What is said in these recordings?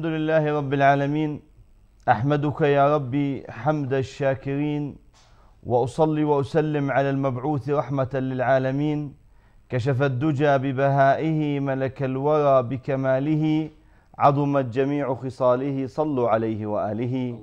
الحمد لله رب العالمين احمدك يا ربي حمد الشاكرين واصلي واسلم على المبعوث رحمه للعالمين كشف الدجى ببهائه ملك الورى بكماله عظمت جميع خصاله صلوا عليه واله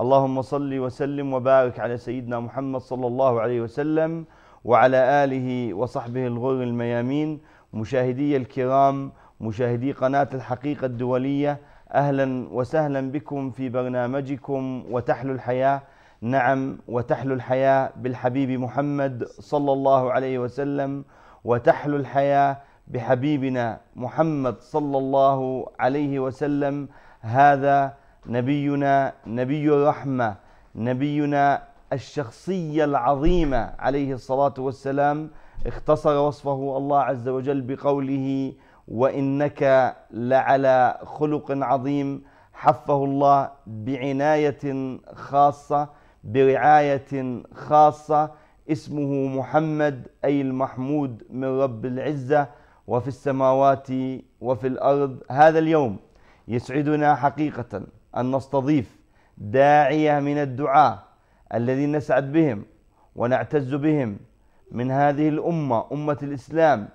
اللهم صل وسلم وبارك على سيدنا محمد صلى الله عليه وسلم وعلى اله وصحبه الغر الميامين مشاهدي الكرام مشاهدي قناه الحقيقه الدوليه اهلا وسهلا بكم في برنامجكم وتحلو الحياه نعم وتحلو الحياه بالحبيب محمد صلى الله عليه وسلم وتحلو الحياه بحبيبنا محمد صلى الله عليه وسلم هذا نبينا نبي الرحمه نبينا الشخصيه العظيمه عليه الصلاه والسلام اختصر وصفه الله عز وجل بقوله وانك لعلى خلق عظيم حفه الله بعنايه خاصه برعايه خاصه اسمه محمد اي المحمود من رب العزه وفي السماوات وفي الارض هذا اليوم يسعدنا حقيقه ان نستضيف داعيه من الدعاه الذين نسعد بهم ونعتز بهم من هذه الامه امه الاسلام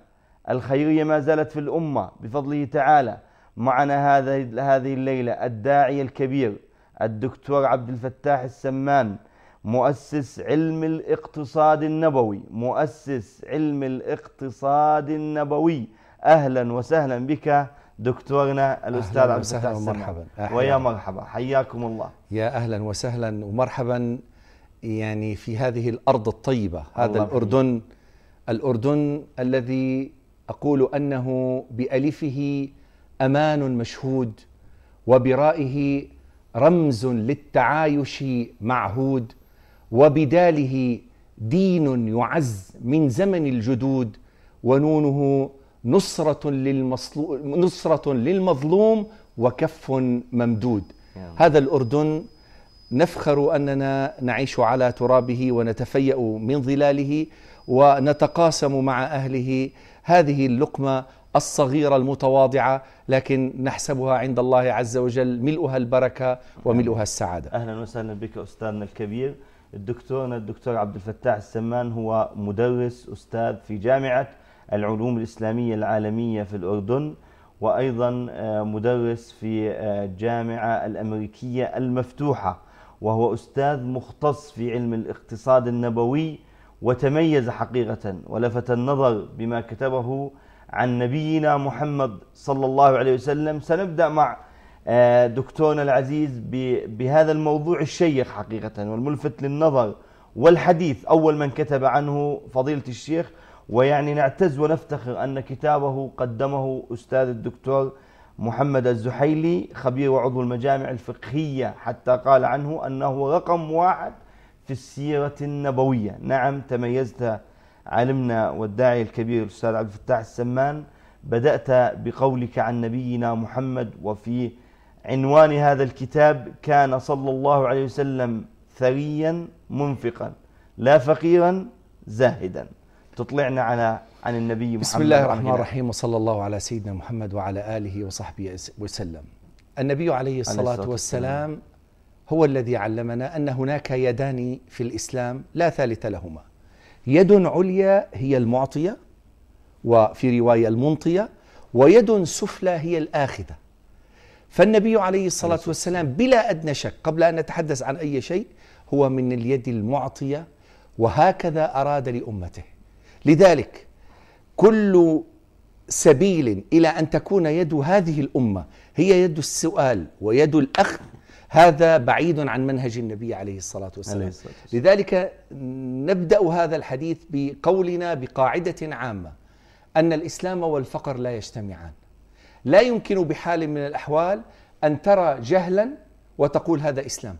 الخيرية ما زالت في الأمة بفضله تعالى معنا هذه هذه الليلة الداعية الكبير الدكتور عبد الفتاح السمان مؤسس علم الاقتصاد النبوي مؤسس علم الاقتصاد النبوي أهلا وسهلا بك دكتورنا الأستاذ عبد الفتاح السمان ومرحبا ويا مرحبا حياكم الله يا أهلا وسهلا ومرحبا يعني في هذه الأرض الطيبة هذا الأردن الأردن الذي أقول أنه بألفه أمان مشهود وبرائه رمز للتعايش معهود وبداله دين يعز من زمن الجدود ونونه نصرة, نصرة للمظلوم وكف ممدود نعم. هذا الأردن نفخر أننا نعيش على ترابه ونتفيأ من ظلاله ونتقاسم مع أهله هذه اللقمه الصغيره المتواضعه لكن نحسبها عند الله عز وجل ملؤها البركه وملؤها السعاده. اهلا وسهلا بك استاذنا الكبير الدكتورنا الدكتور عبد الفتاح السمان هو مدرس استاذ في جامعه العلوم الاسلاميه العالميه في الاردن وايضا آه، مدرس في الجامعه آه، الامريكيه المفتوحه وهو استاذ مختص في علم الاقتصاد النبوي وتميز حقيقة ولفت النظر بما كتبه عن نبينا محمد صلى الله عليه وسلم سنبدأ مع آه، دكتورنا العزيز بهذا الموضوع الشيق حقيقة والملفت للنظر والحديث أول من كتب عنه فضيلة الشيخ ويعني نعتز ونفتخر أن كتابه قدمه أستاذ الدكتور محمد الزحيلي خبير وعضو المجامع الفقهية حتى قال عنه أنه رقم واحد في السيرة النبوية نعم تميزت علمنا والداعي الكبير الأستاذ عبد الفتاح السمان بدأت بقولك عن نبينا محمد وفي عنوان هذا الكتاب كان صلى الله عليه وسلم ثريا منفقا لا فقيرا زاهدا تطلعنا على عن النبي محمد بسم الله الرحمن الرحيم وصلى الله على سيدنا محمد وعلى آله وصحبه وسلم النبي عليه الصلاة, عليه الصلاة والسلام هو الذي علمنا ان هناك يدان في الاسلام لا ثالث لهما يد عليا هي المعطيه وفي روايه المنطيه ويد سفلى هي الاخذه فالنبي عليه الصلاه والسلام بلا ادنى شك قبل ان نتحدث عن اي شيء هو من اليد المعطيه وهكذا اراد لامته لذلك كل سبيل الى ان تكون يد هذه الامه هي يد السؤال ويد الاخذ هذا بعيد عن منهج النبي عليه الصلاة والسلام, عليه الصلاة والسلام. لذلك نبدأ هذا الحديث بقولنا بقاعدة عامة أن الإسلام والفقر لا يجتمعان لا يمكن بحال من الأحوال أن ترى جهلا وتقول هذا إسلام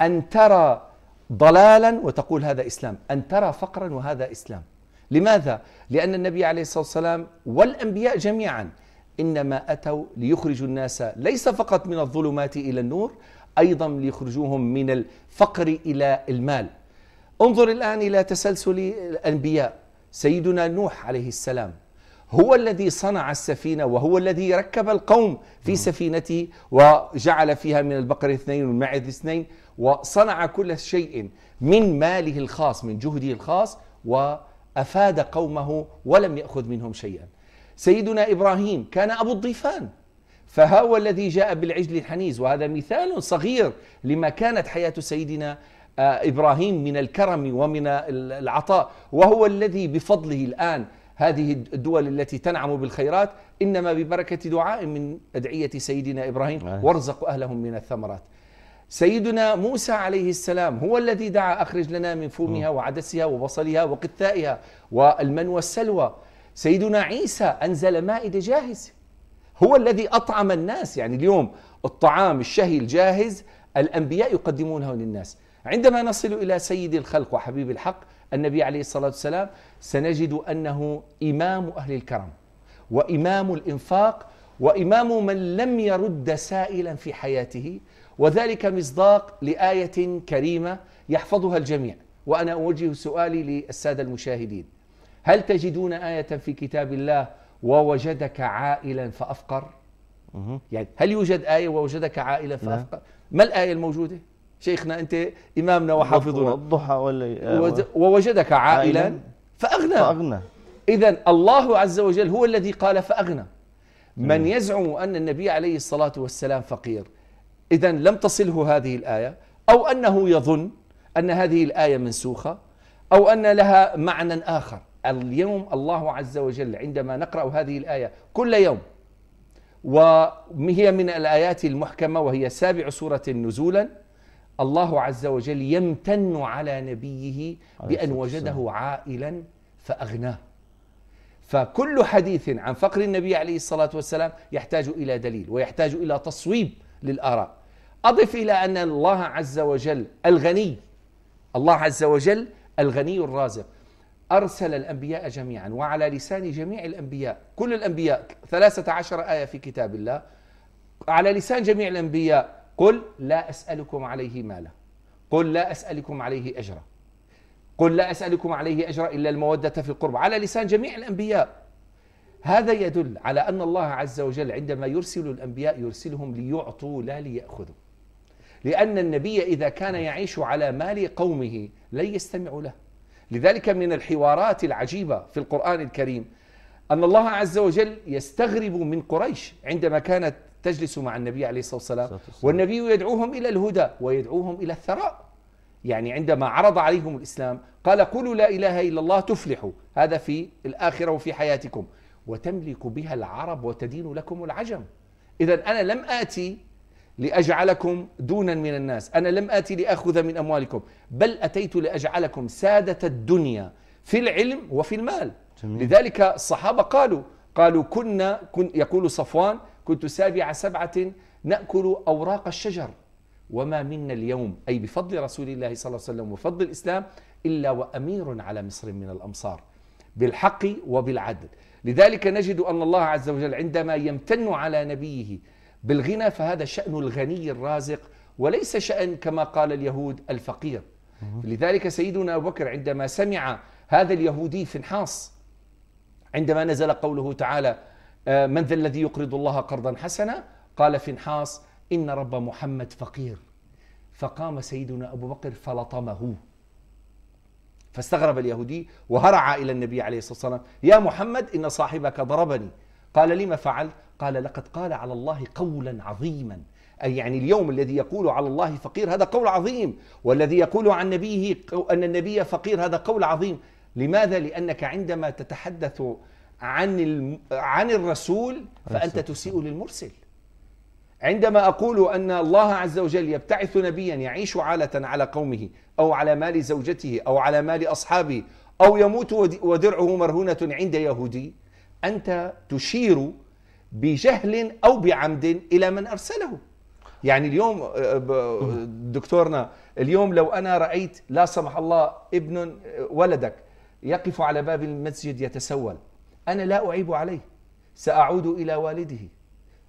أن ترى ضلالا وتقول هذا إسلام أن ترى فقرا وهذا إسلام لماذا؟ لأن النبي عليه الصلاة والسلام والأنبياء جميعا إنما أتوا ليخرجوا الناس ليس فقط من الظلمات إلى النور أيضا ليخرجوهم من الفقر إلى المال انظر الآن إلى تسلسل الأنبياء سيدنا نوح عليه السلام هو الذي صنع السفينة وهو الذي ركب القوم في نعم. سفينته وجعل فيها من البقر اثنين والمعز اثنين وصنع كل شيء من ماله الخاص من جهده الخاص وأفاد قومه ولم يأخذ منهم شيئا سيدنا إبراهيم كان أبو الضيفان فهو الذي جاء بالعجل الحنيز وهذا مثال صغير لما كانت حياة سيدنا آه، إبراهيم من الكرم ومن العطاء وهو الذي بفضله الآن هذه الدول التي تنعم بالخيرات إنما ببركة دعاء من أدعية سيدنا إبراهيم نعم. وارزق أهلهم من الثمرات سيدنا موسى عليه السلام هو الذي دعا أخرج لنا من فومها نعم. وعدسها وبصلها وقثائها والمن والسلوى سيدنا عيسى أنزل مائدة جاهزة هو الذي أطعم الناس يعني اليوم الطعام الشهي الجاهز الأنبياء يقدمونه للناس عندما نصل إلى سيد الخلق وحبيب الحق النبي عليه الصلاة والسلام سنجد أنه إمام أهل الكرم وإمام الإنفاق وإمام من لم يرد سائلا في حياته وذلك مصداق لآية كريمة يحفظها الجميع وأنا أوجه سؤالي للسادة المشاهدين هل تجدون آية في كتاب الله ووجدك عائلا فأفقر يعني هل يوجد آية ووجدك عائلا نعم. فأفقر ما الآية الموجودة شيخنا أنت إمامنا وحافظنا الضحى آه، ووجدك عائلا فأغنى, فأغنى. إذا الله عز وجل هو الذي قال فأغنى من يزعم أن النبي عليه الصلاة والسلام فقير إذا لم تصله هذه الآية أو أنه يظن أن هذه الآية منسوخة أو أن لها معنى آخر اليوم الله عز وجل عندما نقرأ هذه الآية كل يوم وهي من الآيات المحكمة وهي سابع سورة نزولا الله عز وجل يمتن على نبيه بأن وجده عائلا فأغناه فكل حديث عن فقر النبي عليه الصلاة والسلام يحتاج إلى دليل ويحتاج إلى تصويب للآراء أضف إلى أن الله عز وجل الغني الله عز وجل الغني الرازق أرسل الأنبياء جميعا وعلى لسان جميع الأنبياء كل الأنبياء ثلاثة عشر آية في كتاب الله على لسان جميع الأنبياء قل لا أسألكم عليه مالا قل لا أسألكم عليه أجرا قل لا أسألكم عليه أجرا إلا المودة في القرب على لسان جميع الأنبياء هذا يدل على أن الله عز وجل عندما يرسل الأنبياء يرسلهم ليعطوا لا ليأخذوا لأن النبي إذا كان يعيش على مال قومه لن يستمعوا له لذلك من الحوارات العجيبة في القرآن الكريم أن الله عز وجل يستغرب من قريش عندما كانت تجلس مع النبي عليه الصلاة والسلام والنبي يدعوهم إلى الهدى ويدعوهم إلى الثراء يعني عندما عرض عليهم الإسلام قال قولوا لا إله إلا الله تفلحوا هذا في الآخرة وفي حياتكم وتملك بها العرب وتدين لكم العجم إذا أنا لم آتي لأجعلكم دونا من الناس أنا لم آتي لأخذ من أموالكم بل أتيت لأجعلكم سادة الدنيا في العلم وفي المال جميل. لذلك الصحابة قالوا قالوا كنا كن يقول صفوان كنت سابع سبعة نأكل أوراق الشجر وما منا اليوم أي بفضل رسول الله صلى الله عليه وسلم وفضل الإسلام إلا وأمير على مصر من الأمصار بالحق وبالعدل لذلك نجد أن الله عز وجل عندما يمتن على نبيه بالغنى فهذا شأن الغني الرازق وليس شأن كما قال اليهود الفقير لذلك سيدنا أبو بكر عندما سمع هذا اليهودي في نحاس عندما نزل قوله تعالى آه، من ذا الذي يقرض الله قرضا حسنا قال في نحاس إن رب محمد فقير فقام سيدنا أبو بكر فلطمه فاستغرب اليهودي وهرع إلى النبي عليه الصلاة والسلام يا محمد إن صاحبك ضربني قال لما فعلت قال لقد قال على الله قولا عظيما أي يعني اليوم الذي يقول على الله فقير هذا قول عظيم والذي يقول عن نبيه أن النبي فقير هذا قول عظيم لماذا؟ لأنك عندما تتحدث عن عن الرسول فأنت تسيء للمرسل عندما أقول أن الله عز وجل يبتعث نبيا يعيش عالة على قومه أو على مال زوجته أو على مال أصحابه أو يموت ودرعه مرهونة عند يهودي أنت تشير بجهل أو بعمد إلى من أرسله يعني اليوم آه، آه، دكتورنا اليوم لو أنا رأيت لا سمح الله ابن آه، ولدك يقف على باب المسجد يتسول أنا لا أعيب عليه سأعود إلى والده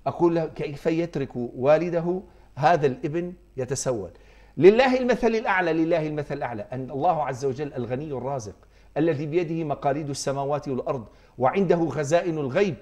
أقول له كيف يترك والده هذا الابن يتسول لله المثل الأعلى لله المثل الأعلى أن الله عز وجل الغني الرازق الذي بيده مقاليد السماوات والأرض وعنده خزائن الغيب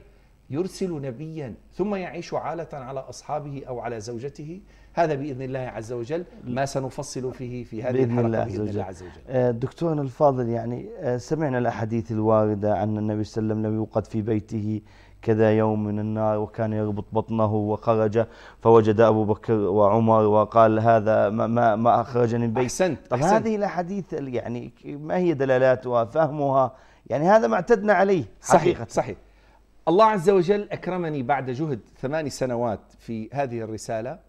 يرسل نبيا ثم يعيش عالة على أصحابه أو على زوجته هذا بإذن الله عز وجل ما سنفصل فيه في هذه بإذن الحلقة الله بإذن الله عز وجل آه، دكتورنا الفاضل يعني آه، سمعنا الأحاديث الواردة عن النبي صلى الله عليه وسلم لم يوقد في بيته كذا يوم من النار وكان يربط بطنه وخرج فوجد أبو بكر وعمر وقال هذا ما, ما, ما أخرجني البيت أحسنت طب أحسنت هذه الأحاديث يعني ما هي دلالاتها فهمها يعني هذا ما اعتدنا عليه حقيقة صحيح صحيح الله عز وجل أكرمني بعد جهد ثماني سنوات في هذه الرسالة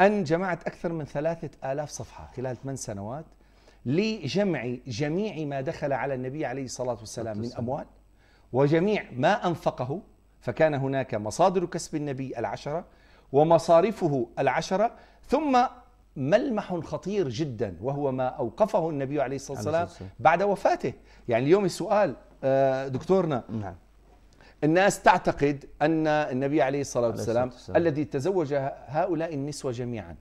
أن جمعت أكثر من ثلاثة آلاف صفحة خلال ثمان سنوات لجمع جميع ما دخل على النبي عليه الصلاة والسلام من أموال وجميع ما أنفقه فكان هناك مصادر كسب النبي العشرة ومصارفه العشرة ثم ملمح خطير جدا وهو ما أوقفه النبي عليه الصلاة والسلام بعد وفاته يعني اليوم السؤال آه، دكتورنا نعم الناس تعتقد أن النبي عليه الصلاة والسلام عليه الذي تزوج هؤلاء النسوة جميعا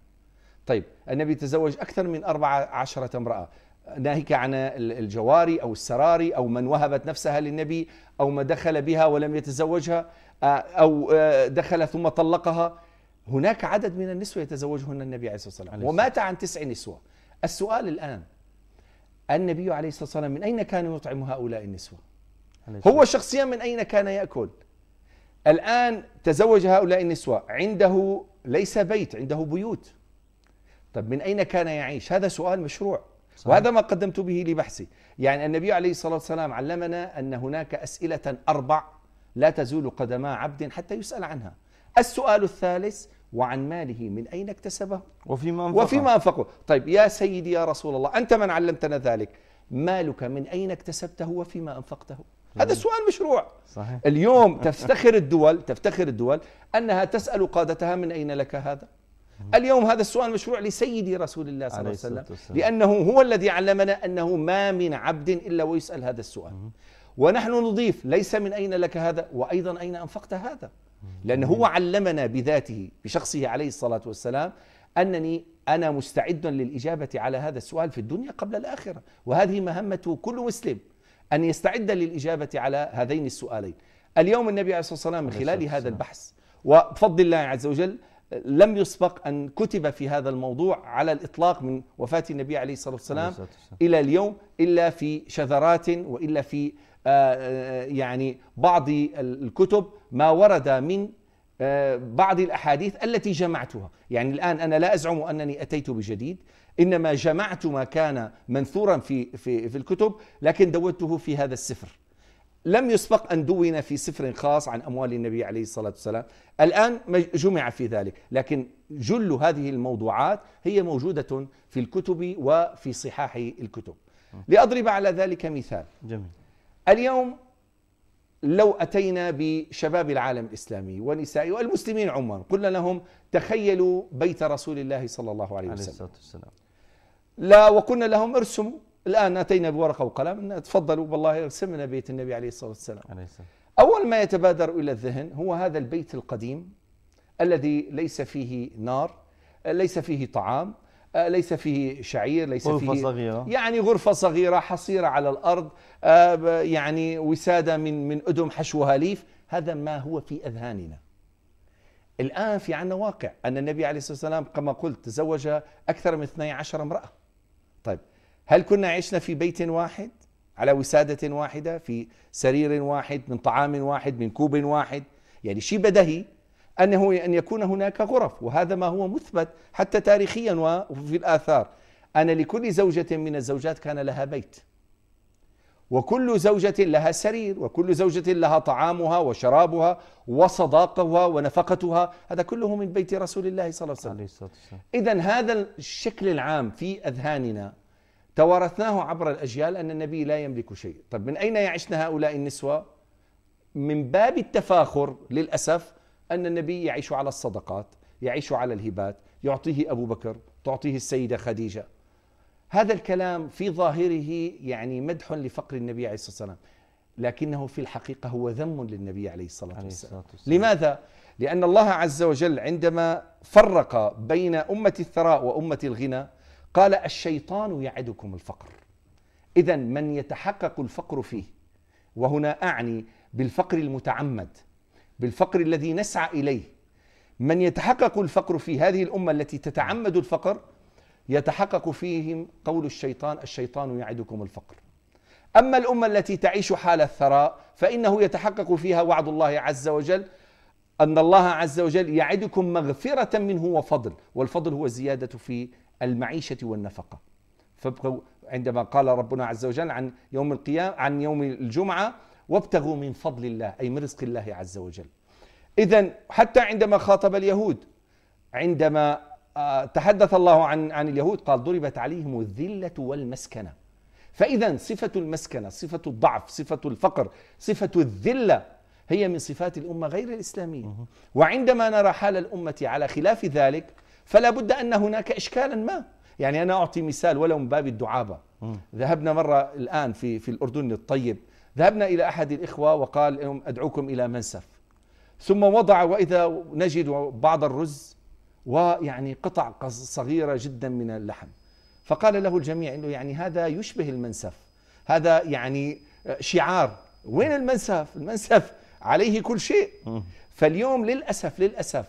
طيب النبي تزوج أكثر من أربعة عشرة امرأة ناهيك عن الجواري أو السراري أو من وهبت نفسها للنبي أو ما دخل بها ولم يتزوجها آه، أو آه، دخل ثم طلقها هناك عدد من النسوة يتزوجهن النبي عليه الصلاة والسلام ومات عن تسع نسوة السؤال الآن النبي عليه الصلاة والسلام من أين كان يطعم هؤلاء النسوة هو شخصيا من أين كان يأكل الآن تزوج هؤلاء النسوة عنده ليس بيت عنده بيوت طب من أين كان يعيش هذا سؤال مشروع صحيح. وهذا ما قدمت به لبحثي يعني النبي عليه الصلاة والسلام علمنا أن هناك أسئلة أربع لا تزول قدما عبد حتى يسأل عنها السؤال الثالث وعن ماله من أين اكتسبه وفيما أنفقه, وفيما أنفقه. طيب يا سيدي يا رسول الله أنت من علمتنا ذلك مالك من أين اكتسبته وفيما أنفقته هذا سؤال مشروع صحيح. اليوم تفتخر الدول تفتخر الدول أنها تسأل قادتها من أين لك هذا اليوم هذا السؤال مشروع لسيدي رسول الله صلى الله عليه وسلم لأنه هو الذي علمنا أنه ما من عبد إلا ويسأل هذا السؤال ونحن نضيف ليس من أين لك هذا وأيضا أين أنفقت هذا لأنه هو علمنا بذاته بشخصه عليه الصلاة والسلام أنني أنا مستعد للإجابة على هذا السؤال في الدنيا قبل الآخرة وهذه مهمة كل مسلم أن يستعد للإجابة على هذين السؤالين اليوم النبي عليه الصلاة والسلام من خلال هذا البحث وبفضل الله عز وجل لم يسبق أن كتب في هذا الموضوع على الإطلاق من وفاة النبي عليه الصلاة والسلام إلى اليوم إلا في شذرات وإلا في آه، آه، يعني بعض الكتب ما ورد من آه، بعض الأحاديث التي جمعتها يعني الآن أنا لا أزعم أنني أتيت بجديد انما جمعت ما كان منثورا في في في الكتب لكن دوته في هذا السفر لم يسبق ان دون في سفر خاص عن اموال النبي عليه الصلاه والسلام الان جمع في ذلك لكن جل هذه الموضوعات هي موجوده في الكتب وفي صحاح الكتب لاضرب على ذلك مثال جميل اليوم لو اتينا بشباب العالم الاسلامي ونسائه والمسلمين عموما قلنا لهم تخيلوا بيت رسول الله صلى الله عليه وسلم عليه الصلاه والسلام لا وقلنا لهم ارسموا الآن أتينا بورقة وقلم تفضلوا والله ارسمنا بيت النبي عليه الصلاة والسلام عليه أول ما يتبادر إلى الذهن هو هذا البيت القديم الذي ليس فيه نار ليس فيه طعام ليس فيه شعير ليس غرفة فيه صغيرة يعني غرفة صغيرة حصيرة على الأرض آه، يعني وسادة من من أدم حشوها ليف هذا ما هو في أذهاننا الآن في عنا واقع أن النبي عليه الصلاة والسلام كما قلت تزوج أكثر من 12 امرأة طيب هل كنا عشنا في بيت واحد على وسادة واحدة في سرير واحد من طعام واحد من كوب واحد يعني شيء بدهي أنه أن يكون هناك غرف وهذا ما هو مثبت حتى تاريخيا وفي الآثار أن لكل زوجة من الزوجات كان لها بيت وكل زوجة لها سرير وكل زوجة لها طعامها وشرابها وصداقها ونفقتها هذا كله من بيت رسول الله صلى الله عليه وسلم إذا هذا الشكل العام في أذهاننا توارثناه عبر الأجيال أن النبي لا يملك شيء طب من أين يعشن هؤلاء النسوة من باب التفاخر للأسف أن النبي يعيش على الصدقات يعيش على الهبات يعطيه أبو بكر تعطيه السيدة خديجة هذا الكلام في ظاهره يعني مدح لفقر النبي عليه الصلاة والسلام لكنه في الحقيقة هو ذم للنبي عليه الصلاة والسلام لماذا؟ لأن الله عز وجل عندما فرق بين أمة الثراء وأمة الغنى قال الشيطان يعدكم الفقر إذا من يتحقق الفقر فيه وهنا أعني بالفقر المتعمد بالفقر الذي نسعى إليه من يتحقق الفقر في هذه الأمة التي تتعمد الفقر يتحقق فيهم قول الشيطان الشيطان يعدكم الفقر أما الأمة التي تعيش حال الثراء فإنه يتحقق فيها وعد الله عز وجل أن الله عز وجل يعدكم مغفرة منه وفضل والفضل هو الزيادة في المعيشة والنفقة فابقوا عندما قال ربنا عز وجل عن يوم القيامة عن يوم الجمعة وابتغوا من فضل الله أي من رزق الله عز وجل إذا حتى عندما خاطب اليهود عندما آه، تحدث الله عن عن اليهود قال ضربت عليهم الذله والمسكنه فاذا صفه المسكنه صفه الضعف صفه الفقر صفه الذله هي من صفات الامه غير الاسلاميه وعندما نرى حال الامه على خلاف ذلك فلا بد ان هناك اشكالا ما يعني انا اعطي مثال ولو من باب الدعابه ذهبنا مره الان في في الاردن الطيب ذهبنا الى احد الاخوه وقال ادعوكم الى منسف ثم وضع واذا نجد بعض الرز ويعني قطع صغيرة جدا من اللحم فقال له الجميع انه يعني هذا يشبه المنسف هذا يعني آه، شعار وين المنسف المنسف عليه كل شيء فاليوم للاسف للاسف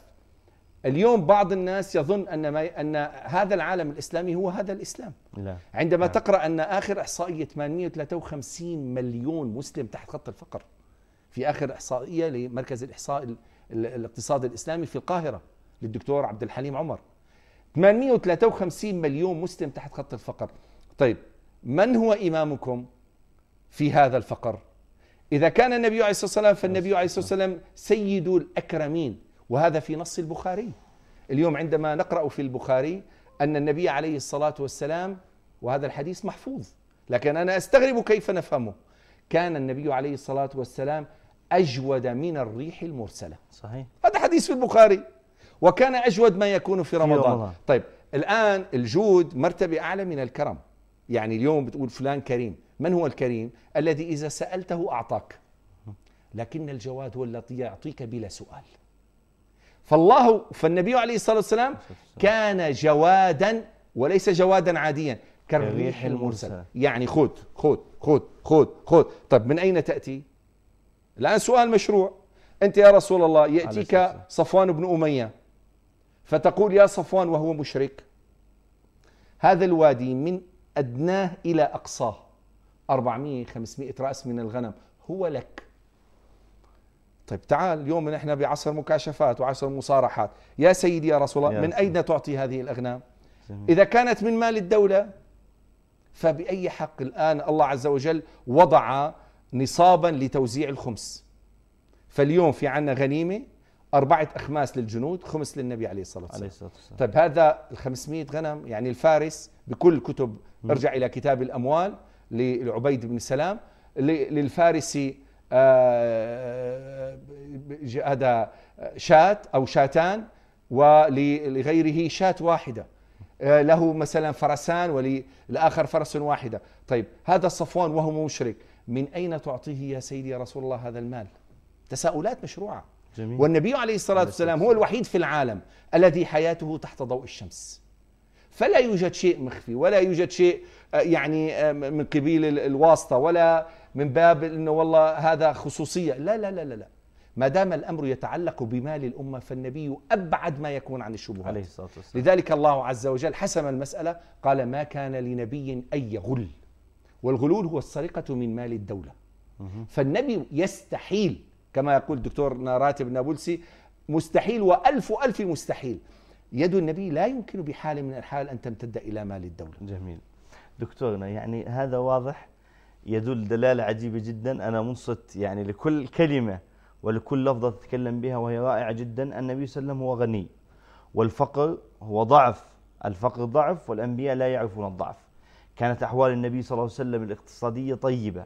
اليوم بعض الناس يظن ان ما ان هذا العالم الاسلامي هو هذا الاسلام لا. عندما لا. تقرا ان اخر احصائيه 853 مليون مسلم تحت خط الفقر في اخر احصائيه لمركز الاحصاء الاقتصاد الاسلامي في القاهره للدكتور عبد الحليم عمر 853 مليون مسلم تحت خط الفقر طيب من هو إمامكم في هذا الفقر إذا كان النبي عليه الصلاة والسلام فالنبي عليه الصلاة والسلام سيد الأكرمين وهذا في نص البخاري اليوم عندما نقرأ في البخاري أن النبي عليه الصلاة والسلام وهذا الحديث محفوظ لكن أنا أستغرب كيف نفهمه كان النبي عليه الصلاة والسلام أجود من الريح المرسلة صحيح هذا حديث في البخاري وكان أجود ما يكون في رمضان, في رمضان. طيب الآن الجود مرتبة أعلى من الكرم يعني اليوم بتقول فلان كريم من هو الكريم الذي إذا سألته أعطاك لكن الجواد هو الذي يعطيك بلا سؤال فالله فالنبي عليه الصلاة والسلام كان جوادا وليس جوادا عاديا كالريح المرسل يعني خذ خذ خذ خذ خذ طيب من أين تأتي الآن سؤال مشروع أنت يا رسول الله يأتيك صفوان بن أمية فتقول يا صفوان وهو مشرك هذا الوادي من أدناه إلى أقصاه 400 500 رأس من الغنم هو لك طيب تعال اليوم نحن بعصر مكاشفات وعصر مصارحات يا سيدي يا رسول الله من أين تعطي هذه الأغنام إذا كانت من مال الدولة فبأي حق الآن الله عز وجل وضع نصابا لتوزيع الخمس فاليوم في عنا غنيمة أربعة أخماس للجنود خمس للنبي عليه الصلاة والسلام, عليه الصلاة والسلام. طيب هذا ال 500 غنم يعني الفارس بكل كتب ارجع إلى كتاب الأموال لعبيد بن سلام للفارسي آه، هذا شاة أو شاتان ولغيره شاة واحدة آه، له مثلا فرسان وللآخر فرس واحدة طيب هذا صفوان وهو مشرك من أين تعطيه يا سيدي يا رسول الله هذا المال تساؤلات مشروعة جميل. والنبي عليه الصلاة والسلام هو الوحيد في العالم الذي حياته تحت ضوء الشمس فلا يوجد شيء مخفي ولا يوجد شيء آه، يعني آه، من قبيل الواسطة ولا من باب انه والله هذا خصوصية لا لا لا لا, لا. ما دام الامر يتعلق بمال الامه فالنبي ابعد ما يكون عن الشبهات عليه الصلاه والسلام لذلك الله عز وجل حسم المساله قال ما كان لنبي ان يغل والغلول هو السرقه من مال الدوله فالنبي يستحيل كما يقول الدكتور راتب نابلسي مستحيل وألف ألف مستحيل يد النبي لا يمكن بحال من الحال أن تمتد إلى مال الدولة جميل دكتورنا يعني هذا واضح يدل دلالة عجيبة جدا أنا منصت يعني لكل كلمة ولكل لفظة تتكلم بها وهي رائعة جدا النبي صلى الله عليه وسلم هو غني والفقر هو ضعف الفقر ضعف والأنبياء لا يعرفون الضعف كانت أحوال النبي صلى الله عليه وسلم الاقتصادية طيبة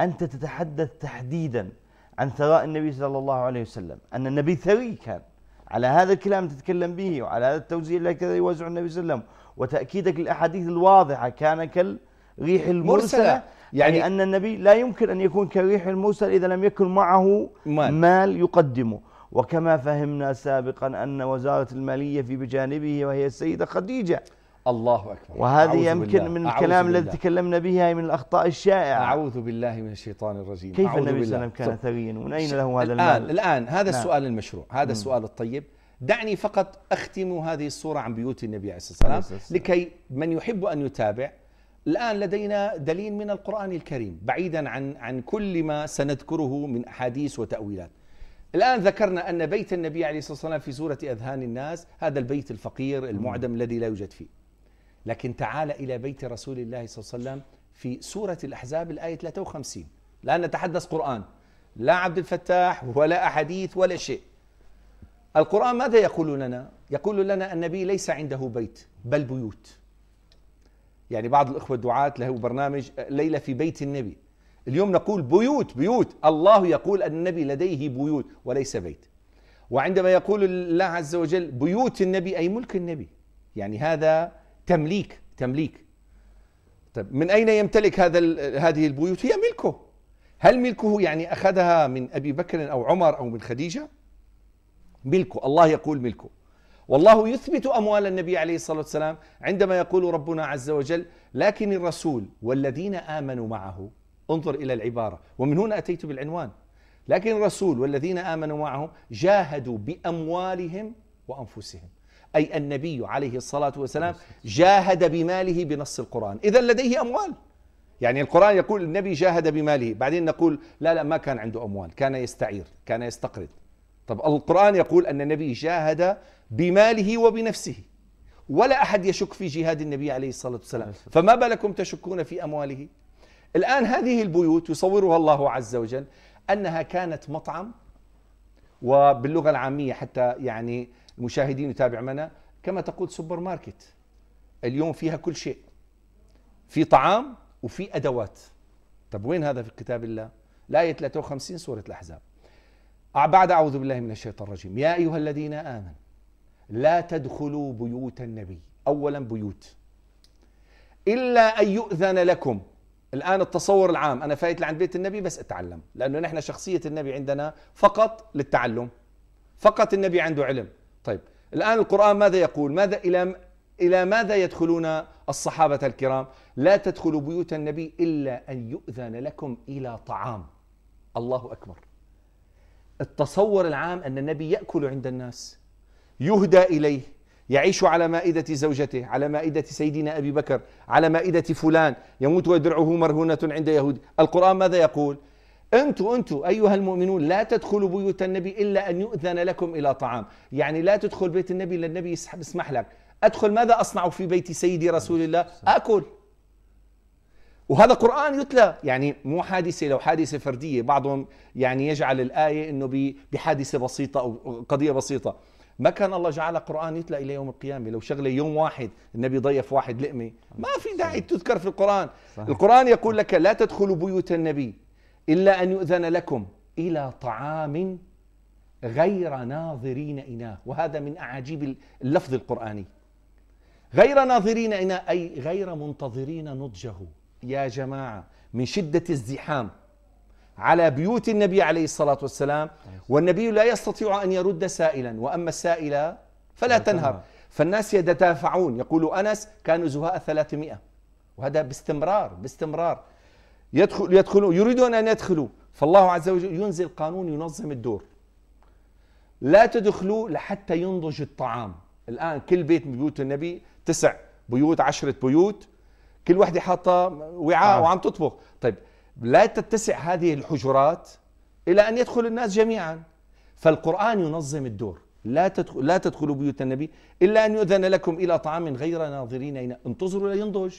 أنت تتحدث تحديدا عن ثراء النبي صلى الله عليه وسلم أن النبي ثري كان على هذا الكلام تتكلم به وعلى هذا التوزيع الذي كان يوزع النبي صلى الله عليه وسلم وتأكيدك للأحاديث الواضحة كان كالريح المرسلة يعني, يعني أن النبي لا يمكن أن يكون كالريح المرسل إذا لم يكن معه مال, مال يقدمه وكما فهمنا سابقا أن وزارة المالية في بجانبه وهي السيدة خديجة الله أكبر وهذه يمكن بالله. من الكلام الذي تكلمنا به من الأخطاء الشائعة أعوذ بالله من الشيطان الرجيم كيف النبي صلى الله عليه وسلم كان ثريا من أين له هذا الآن المال؟ الآن هذا نعم. السؤال المشروع هذا مم. السؤال الطيب دعني فقط أختم هذه الصورة عن بيوت النبي عليه الصلاة والسلام لكي من يحب أن يتابع الآن لدينا دليل من القرآن الكريم بعيدا عن عن كل ما سنذكره من أحاديث وتأويلات الآن ذكرنا أن بيت النبي عليه الصلاة والسلام في سورة أذهان الناس هذا البيت الفقير المعدم الذي لا يوجد فيه لكن تعال إلى بيت رسول الله صلى الله عليه وسلم في سورة الأحزاب الآية 53 لا نتحدث قرآن لا عبد الفتاح ولا أحاديث ولا شيء القرآن ماذا يقول لنا؟ يقول لنا النبي ليس عنده بيت بل بيوت يعني بعض الإخوة الدعاة له برنامج ليلة في بيت النبي اليوم نقول بيوت بيوت الله يقول أن النبي لديه بيوت وليس بيت وعندما يقول الله عز وجل بيوت النبي أي ملك النبي يعني هذا تمليك تمليك طيب من أين يمتلك هذا هذه البيوت؟ هي ملكه هل ملكه يعني أخذها من أبي بكر أو عمر أو من خديجة؟ ملكه الله يقول ملكه والله يثبت أموال النبي عليه الصلاة والسلام عندما يقول ربنا عز وجل لكن الرسول والذين آمنوا معه انظر إلى العبارة ومن هنا أتيت بالعنوان لكن الرسول والذين آمنوا معه جاهدوا بأموالهم وأنفسهم أي النبي عليه الصلاة والسلام جاهد بماله بنص القرآن إذا لديه أموال يعني القرآن يقول النبي جاهد بماله بعدين نقول لا لا ما كان عنده أموال كان يستعير كان يستقرض طب القرآن يقول أن النبي جاهد بماله وبنفسه ولا أحد يشك في جهاد النبي عليه الصلاة والسلام فما بالكم تشكون في أمواله الآن هذه البيوت يصورها الله عز وجل أنها كانت مطعم وباللغة العامية حتى يعني المشاهدين يتابع معنا كما تقول سوبر ماركت اليوم فيها كل شيء في طعام وفي أدوات طب وين هذا في كتاب الله الآية 53 سورة الأحزاب بعد أعوذ بالله من الشيطان الرجيم يا أيها الذين آمنوا لا تدخلوا بيوت النبي أولا بيوت إلا أن يؤذن لكم الآن التصور العام أنا فايت لعند بيت النبي بس أتعلم لأنه نحن شخصية النبي عندنا فقط للتعلم فقط النبي عنده علم طيب الآن القرآن ماذا يقول ماذا إلى إلى ماذا يدخلون الصحابة الكرام لا تدخلوا بيوت النبي إلا أن يؤذن لكم إلى طعام الله أكبر التصور العام أن النبي يأكل عند الناس يهدى إليه يعيش على مائدة زوجته على مائدة سيدنا أبي بكر على مائدة فلان يموت ودرعه مرهونة عند يهود القرآن ماذا يقول انتوا انتوا ايها المؤمنون لا تدخلوا بيوت النبي الا ان يؤذن لكم الى طعام، يعني لا تدخل بيت النبي الا النبي يسمح لك، ادخل ماذا اصنع في بيت سيدي رسول الله؟ اكل. وهذا قرآن يتلى يعني مو حادثة لو حادثة فردية بعضهم يعني يجعل الآية أنه بحادثة بسيطة أو قضية بسيطة ما كان الله جعل قرآن يتلى إلى يوم القيامة لو شغلة يوم واحد النبي ضيف واحد لقمة ما في داعي تذكر في القرآن القرآن يقول لك لا تدخلوا بيوت النبي إلا أن يؤذن لكم إلى طعام غير ناظرين إناه وهذا من أعاجيب اللفظ القرآني غير ناظرين إناه أي غير منتظرين نضجه يا جماعة من شدة الزحام على بيوت النبي عليه الصلاة والسلام والنبي لا يستطيع أن يرد سائلا وأما السائله فلا تنهر فالناس يتدافعون يقول أنس كانوا زهاء ثلاثمائة وهذا باستمرار باستمرار يدخل يدخلون يريدون أن يدخلوا فالله عز وجل ينزل قانون ينظم الدور لا تدخلوا لحتى ينضج الطعام الآن كل بيت من بيوت النبي تسع بيوت عشرة بيوت كل واحدة حاطة وعاء آه. وعم تطبخ طيب لا تتسع هذه الحجرات إلى أن يدخل الناس جميعا فالقرآن ينظم الدور لا تدخل لا تدخلوا بيوت النبي إلا أن يؤذن لكم إلى طعام غير ناظرين يعني انتظروا لينضج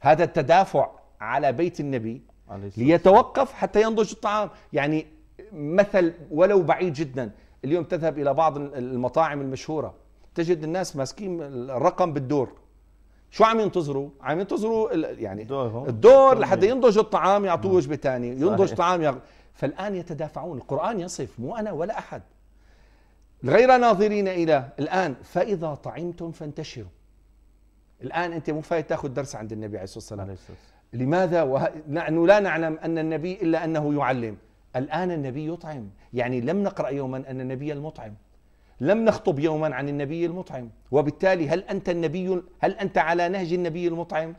هذا التدافع على بيت النبي ليتوقف حتى ينضج الطعام يعني مثل ولو بعيد جدا اليوم تذهب إلى بعض المطاعم المشهورة تجد الناس ماسكين الرقم بالدور شو عم ينتظروا؟ عم ينتظروا يعني الدور, الدور لحد ينضج الطعام يعطوه نعم. وجبه ثانيه، ينضج طعام يغ... فالان يتدافعون، القران يصف مو انا ولا احد. غير ناظرين الى الان فاذا طعمتم فانتشروا. الان انت مو فايت تاخذ درس عند النبي عليه الصلاه والسلام. لماذا ونحن لا نعلم أن النبي إلا أنه يعلم الآن النبي يطعم يعني لم نقرأ يوما أن النبي المطعم لم نخطب يوما عن النبي المطعم وبالتالي هل أنت النبي هل أنت على نهج النبي المطعم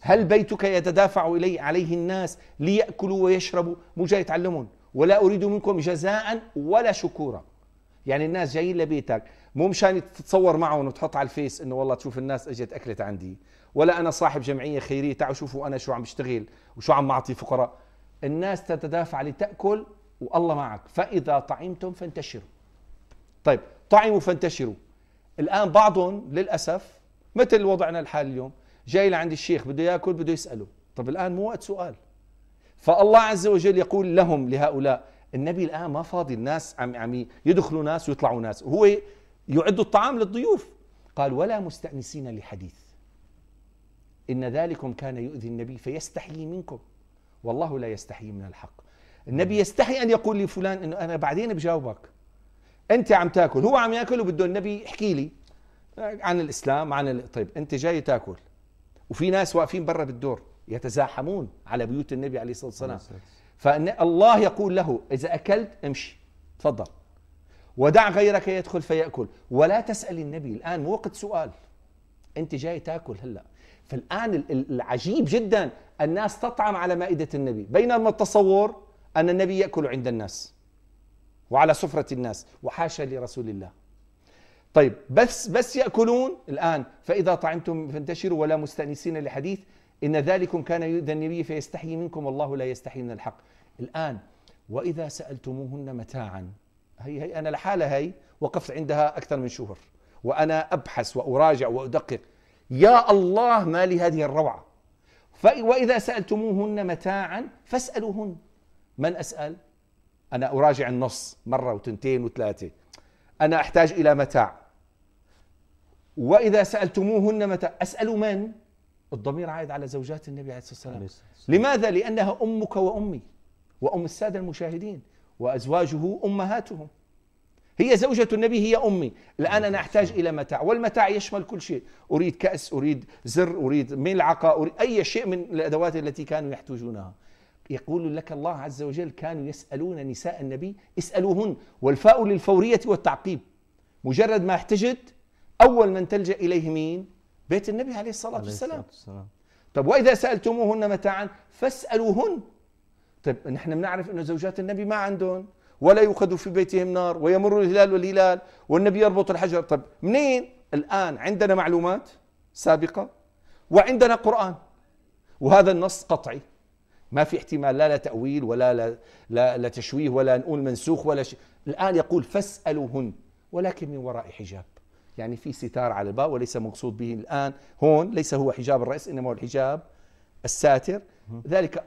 هل بيتك يتدافع إلي عليه الناس ليأكلوا ويشربوا مو جاي يتعلمون ولا أريد منكم جزاء ولا شكورا يعني الناس جايين لبيتك مو مشان تتصور معهم وتحط على الفيس انه والله تشوف الناس اجت اكلت عندي ولا انا صاحب جمعيه خيريه تعالوا شوفوا انا شو عم بشتغل وشو عم اعطي فقراء الناس تتدافع لتاكل والله معك فاذا طعمتم فانتشروا طيب طعموا فانتشروا الان بعضهم للاسف مثل وضعنا الحالي اليوم جاي لعند الشيخ بده ياكل بده يساله طب الان مو وقت سؤال فالله عز وجل يقول لهم لهؤلاء النبي الان ما فاضي الناس عم عم يدخلوا ناس ويطلعوا ناس وهو يعد الطعام للضيوف قال ولا مستأنسين لحديث إن ذلكم كان يؤذي النبي فيستحيي منكم والله لا يستحيي من الحق النبي يستحي أن يقول لفلان أنه أنا بعدين بجاوبك أنت عم تاكل هو عم ياكل وبده النبي يحكي لي عن الإسلام عن ال... طيب أنت جاي تاكل وفي ناس واقفين برا بالدور يتزاحمون على بيوت النبي عليه الصلاة والسلام فأن الله يقول له إذا أكلت امشي تفضل ودع غيرك يدخل فيأكل ولا تسأل النبي الآن مو وقت سؤال أنت جاي تاكل هلأ فالآن العجيب جدا الناس تطعم على مائدة النبي بينما التصور أن النبي يأكل عند الناس وعلى سفرة الناس وحاشا لرسول الله طيب بس بس يأكلون الآن فإذا طعمتم فانتشروا ولا مستأنسين لحديث إن ذلكم كان يؤذى النبي فيستحيي منكم والله لا يستحيي من الحق الآن وإذا سألتموهن متاعا هي هي أنا لحالها هي وقفت عندها أكثر من شهر وأنا أبحث وأراجع وأدقق يا الله ما لهذه الروعة وإذا سألتموهن متاعا فاسألوهن من أسأل؟ أنا أراجع النص مرة وتنتين وثلاثة أنا أحتاج إلى متاع وإذا سألتموهن متاع أسأل من؟ الضمير عائد على زوجات النبي عليه الصلاة والسلام لماذا؟ لأنها أمك وأمي وأم السادة المشاهدين وأزواجه أمهاتهم هي زوجة النبي هي أمي الآن أنا أحتاج إلى متاع والمتاع يشمل كل شيء أريد كأس أريد زر أريد ملعقة أريد أي شيء من الأدوات التي كانوا يحتاجونها يقول لك الله عز وجل كانوا يسألون نساء النبي اسألوهن والفاء للفورية والتعقيب مجرد ما احتجت أول من تلجأ إليه مين بيت النبي عليه الصلاة, عليه الصلاة والسلام, طب وإذا سألتموهن متاعا فاسألوهن طيب نحن بنعرف أنه زوجات النبي ما عندهم ولا يوقد في بيتهم نار ويمر الهلال والهلال والنبي يربط الحجر طب منين الآن عندنا معلومات سابقة وعندنا قرآن وهذا النص قطعي ما في احتمال لا لا تأويل ولا لا, لا, لا تشويه ولا نقول منسوخ ولا شيء الآن يقول فاسألوهن ولكن من وراء حجاب يعني في ستار على الباب وليس مقصود به الآن هون ليس هو حجاب الرأس إنما هو الحجاب الساتر ذلك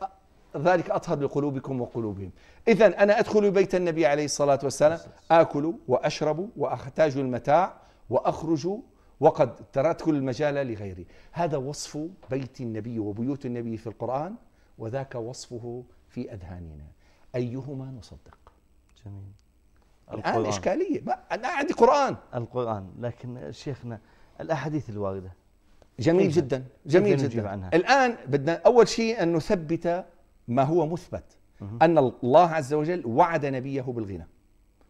ذلك أطهر لقلوبكم وقلوبهم إذا أنا أدخل بيت النبي عليه الصلاة والسلام آكل وأشرب وأحتاج المتاع وأخرج وقد تركت المجال لغيري هذا وصف بيت النبي وبيوت النبي في القرآن وذاك وصفه في أذهاننا أيهما نصدق جميل الآن القرآن. إشكالية ما أنا عندي قرآن القرآن لكن شيخنا الأحاديث الواردة جميل جدا جميل جدا عنها. الآن بدنا أول شيء أن نثبت ما هو مثبت أن الله عز وجل وعد نبيه بالغنى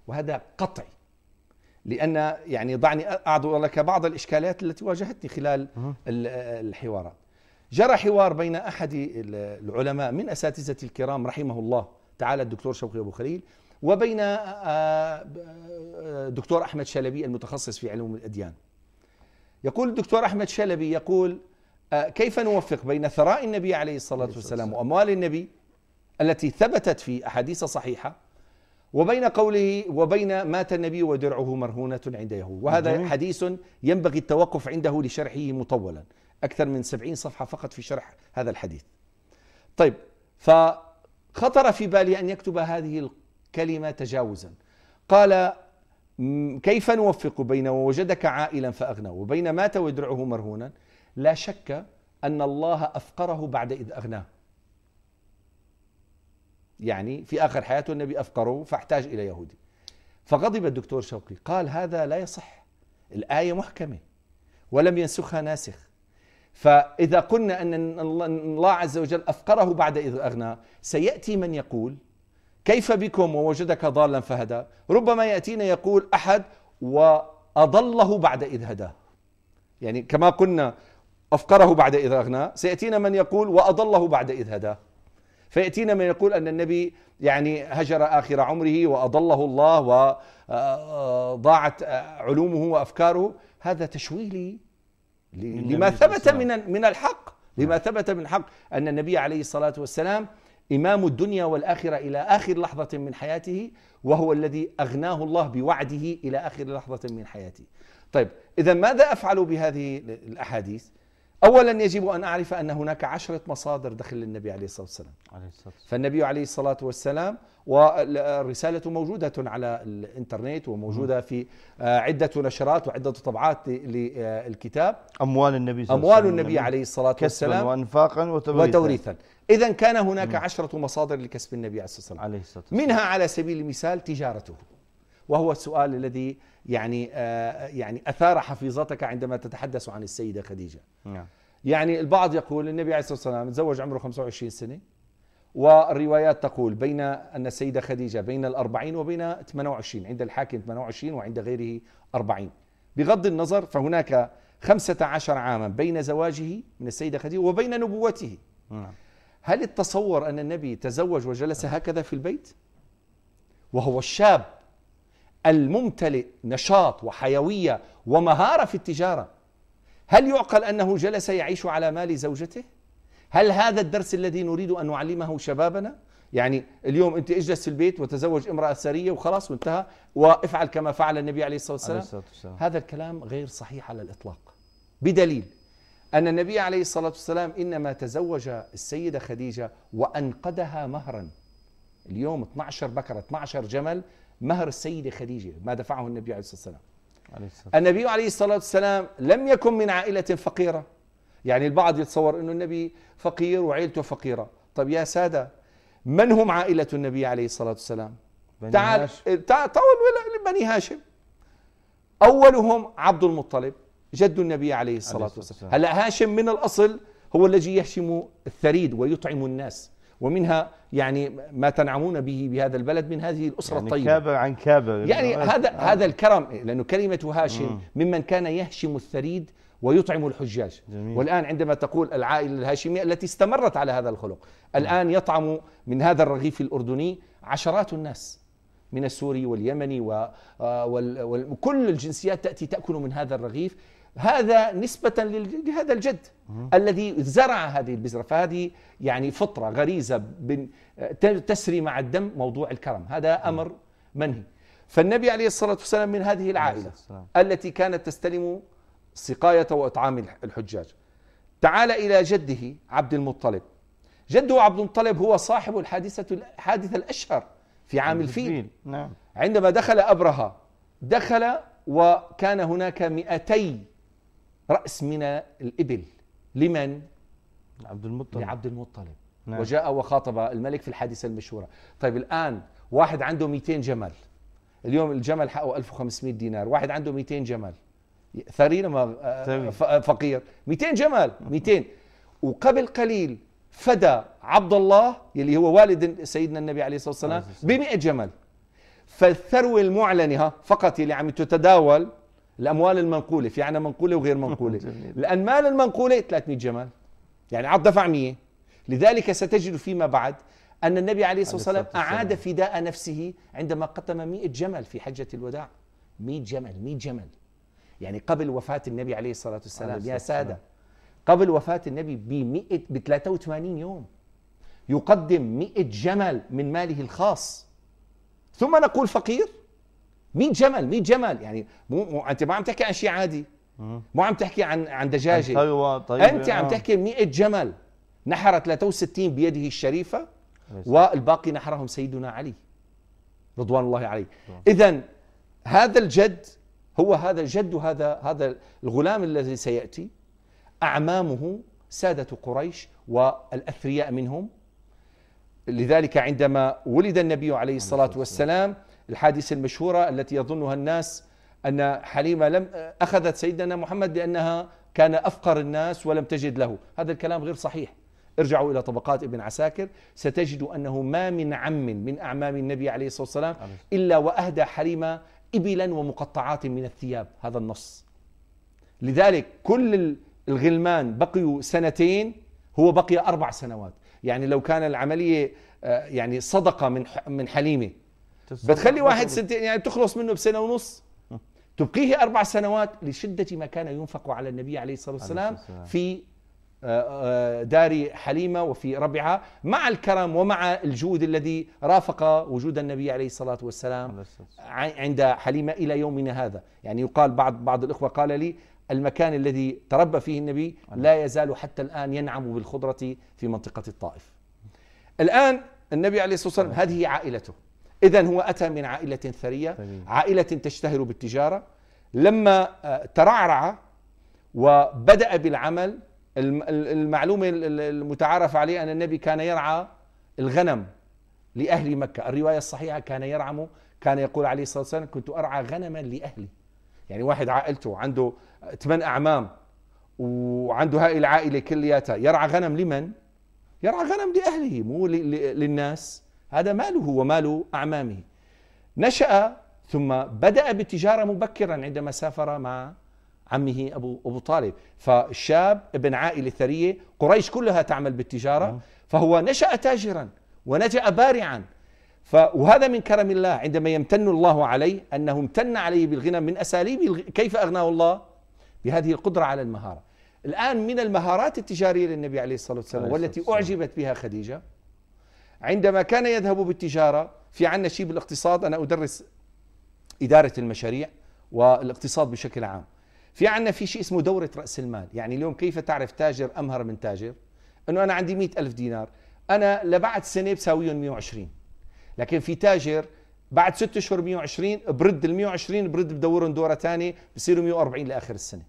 وهذا قطعي لأن يعني دعني أعرض لك بعض الإشكالات التي واجهتني خلال الحوارات جرى حوار بين أحد العلماء من أساتذة الكرام رحمه الله تعالى الدكتور شوقي أبو خليل وبين آه، آه، دكتور أحمد شلبي المتخصص في علوم الأديان يقول الدكتور أحمد شلبي يقول آه، كيف نوفق بين ثراء النبي عليه الصلاة والسلام وأموال النبي التي ثبتت في أحاديث صحيحة وبين قوله وبين مات النبي ودرعه مرهونة عند يهود وهذا حديث ينبغي التوقف عنده لشرحه مطولا أكثر من سبعين صفحة فقط في شرح هذا الحديث طيب فخطر في بالي أن يكتب هذه الكلمة تجاوزا قال كيف نوفق بين ووجدك عائلا فأغنى وبين مات ودرعه مرهونا لا شك أن الله أفقره بعد إذ أغناه يعني في آخر حياته النبي أفقره فاحتاج إلى يهودي فغضب الدكتور شوقي قال هذا لا يصح الآية محكمة ولم ينسخها ناسخ فإذا قلنا أن الله عز وجل أفقره بعد إذ أغنى سيأتي من يقول كيف بكم ووجدك ضالا فهدى ربما يأتينا يقول أحد وأضله بعد إذ هداه يعني كما قلنا أفقره بعد إذ أغناه سيأتينا من يقول وأضله بعد إذ هداه فيأتينا من يقول أن النبي يعني هجر آخر عمره وأضله الله وضاعت آه، آه، آه، علومه وأفكاره هذا تشويلي نعم. لما ثبت من من الحق لما ثبت من حق أن النبي عليه الصلاة والسلام إمام الدنيا والآخرة إلى آخر لحظة من حياته وهو الذي أغناه الله بوعده إلى آخر لحظة من حياته طيب إذا ماذا أفعل بهذه الأحاديث أولا يجب أن أعرف أن هناك عشرة مصادر دخل للنبي عليه الصلاة والسلام فالنبي عليه الصلاة والسلام والرسالة موجودة على الإنترنت وموجودة في آه، عدة نشرات وعدة طبعات للكتاب آه، أموال النبي صلى أموال النبي عليه الصلاة والسلام كسبا وأنفاقا وتوريثا, وتوريثا. إذا كان هناك عشرة مصادر لكسب النبي عليه الصلاة والسلام منها على سبيل المثال تجارته وهو السؤال الذي يعني آه، يعني اثار حفيظتك عندما تتحدث عن السيده خديجه نعم. يعني البعض يقول النبي عليه الصلاه والسلام تزوج عمره 25 سنه والروايات تقول بين أن السيدة خديجة بين ال40 وبين 28 عند الحاكم 28 وعند غيره 40 بغض النظر فهناك 15 عاما بين زواجه من السيدة خديجة وبين نبوته نعم. هل التصور أن النبي تزوج وجلس هكذا في البيت؟ وهو الشاب الممتلئ نشاط وحيويه ومهاره في التجاره هل يعقل انه جلس يعيش على مال زوجته هل هذا الدرس الذي نريد ان نعلمه شبابنا يعني اليوم انت اجلس في البيت وتزوج امراه سريه وخلاص وانتهى وافعل كما فعل النبي عليه الصلاه والسلام, عليه الصلاة والسلام. هذا الكلام غير صحيح على الاطلاق بدليل ان النبي عليه الصلاه والسلام انما تزوج السيده خديجه وانقدها مهرا اليوم 12 بكره 12 جمل مهر السيدة خديجة ما دفعه النبي عليه الصلاة والسلام النبي عليه الصلاة والسلام لم يكن من عائلة فقيرة يعني البعض يتصور أنه النبي فقير وعائلته فقيرة طب يا سادة من هم عائلة النبي عليه الصلاة والسلام بني تعال هاشم. طول اه، بني هاشم أولهم عبد المطلب جد النبي عليه الصلاة والسلام هلأ هاشم من الأصل هو الذي يهشم الثريد ويطعم الناس ومنها يعني ما تنعمون به بهذا البلد من هذه الأسرة يعني الطيبة كابة عن كابة يعني آه. هذا آه. هذا الكرم لأنه كلمة هاشم ممن كان يهشم الثريد ويطعم الحجاج جميل. والآن عندما تقول العائلة الهاشمية التي استمرت على هذا الخلق الآن يطعم من هذا الرغيف الأردني عشرات الناس من السوري واليمني وكل آه، الجنسيات تأتي تأكل من هذا الرغيف هذا نسبة لهذا الجد الذي زرع هذه البذرة فهذه يعني فطرة غريزة تسري مع الدم موضوع الكرم هذا أمر منهي فالنبي عليه الصلاة والسلام من هذه العائلة التي كانت تستلم سقاية وإطعام الحجاج تعال إلى جده عبد المطلب جده عبد المطلب هو صاحب الحادثة الحادثة الأشهر في عام الفيل نعم. عندما دخل أبرهة دخل وكان هناك 200 راس من الابل لمن عبد المطلب لعبد المطلب نعم. وجاء وخاطب الملك في الحادثه المشهوره طيب الان واحد عنده 200 جمل اليوم الجمل حقه 1500 دينار واحد عنده 200 جمل ثري ما فقير 200 جمل 200 وقبل قليل فدى عبد الله يلي هو والد سيدنا النبي عليه الصلاه والسلام ب 100 جمل فالثروه المعلنه فقط يلي عم تتداول الاموال المنقوله في عنا منقوله وغير منقوله الاموال المنقوله 300 جمل يعني عاد دفع 100 لذلك ستجد فيما بعد أن النبي عليه الصلاة والسلام أعاد فداء نفسه عندما قتم 100 جمل في حجة الوداع 100 جمل 100 جمل يعني قبل وفاة النبي عليه الصلاة والسلام يا سادة قبل وفاة النبي ب 100 ب 83 يوم يقدم 100 جمل من ماله الخاص ثم نقول فقير 100 جمل 100 جمل يعني مو, مو انت ما عم تحكي عن شيء عادي مو عم تحكي عن عن دجاجه طيب, طيب، انت طيب، عم آه. تحكي 100 جمل نحر 63 بيده الشريفه والباقي نحرهم سيدنا علي رضوان الله عليه اذا هذا الجد هو هذا الجد هذا هذا الغلام الذي سياتي اعمامه ساده قريش والاثرياء منهم لذلك عندما ولد النبي عليه الصلاه والسلام الحادثة المشهورة التي يظنها الناس أن حليمة لم أخذت سيدنا محمد لأنها كان أفقر الناس ولم تجد له هذا الكلام غير صحيح ارجعوا إلى طبقات ابن عساكر ستجد أنه ما من عم من أعمام النبي عليه الصلاة والسلام إلا وأهدى حليمة إبلا ومقطعات من الثياب هذا النص لذلك كل الغلمان بقيوا سنتين هو بقي أربع سنوات يعني لو كان العملية آه، يعني صدقة من من حليمة بتخلي واحد سنتين يعني تخلص منه بسنه ونص تبقيه اربع سنوات لشده ما كان ينفق على النبي عليه الصلاه والسلام في آه، آه، دار حليمه وفي ربعها مع الكرم ومع الجود الذي رافق وجود النبي عليه الصلاه والسلام عند حليمه الى يومنا هذا، يعني يقال بعض بعض الاخوه قال لي المكان الذي تربى فيه النبي لا يزال حتى الان ينعم بالخضره في منطقه الطائف. الان النبي عليه الصلاه والسلام هذه عائلته إذا هو أتى من عائلة ثرية عائلة تشتهر بالتجارة لما آه، ترعرع وبدأ بالعمل المعلومة المتعارف عليه أن النبي كان يرعى الغنم لأهل مكة الرواية الصحيحة كان يرعم كان يقول عليه الصلاة والسلام كنت أرعى غنما لأهلي يعني واحد عائلته عنده ثمان أعمام وعنده هاي العائلة كلياتها يرعى غنم لمن؟ يرعى غنم لأهله مو للناس هذا ماله ومال أعمامه نشأ ثم بدأ بالتجارة مبكرا عندما سافر مع عمه أبو, أبو طالب فالشاب ابن عائلة ثرية قريش كلها تعمل بالتجارة نعم. فهو نشأ تاجرا ونجأ بارعا وهذا من كرم الله عندما يمتن الله عليه أنه امتن عليه بالغنى من أساليب كيف أغناه الله بهذه القدرة على المهارة الآن من المهارات التجارية للنبي عليه الصلاة والسلام والتي أعجبت بها خديجة عندما كان يذهب بالتجارة في عنا شيء بالاقتصاد أنا أدرس إدارة المشاريع والاقتصاد بشكل عام في عنا في شيء اسمه دورة رأس المال يعني اليوم كيف تعرف تاجر أمهر من تاجر أنه أنا عندي مئة ألف دينار أنا لبعد سنة بساويهم 120 لكن في تاجر بعد ست اشهر 120 برد ال 120 برد بدورهم دوره ثانيه بصيروا 140 لاخر السنه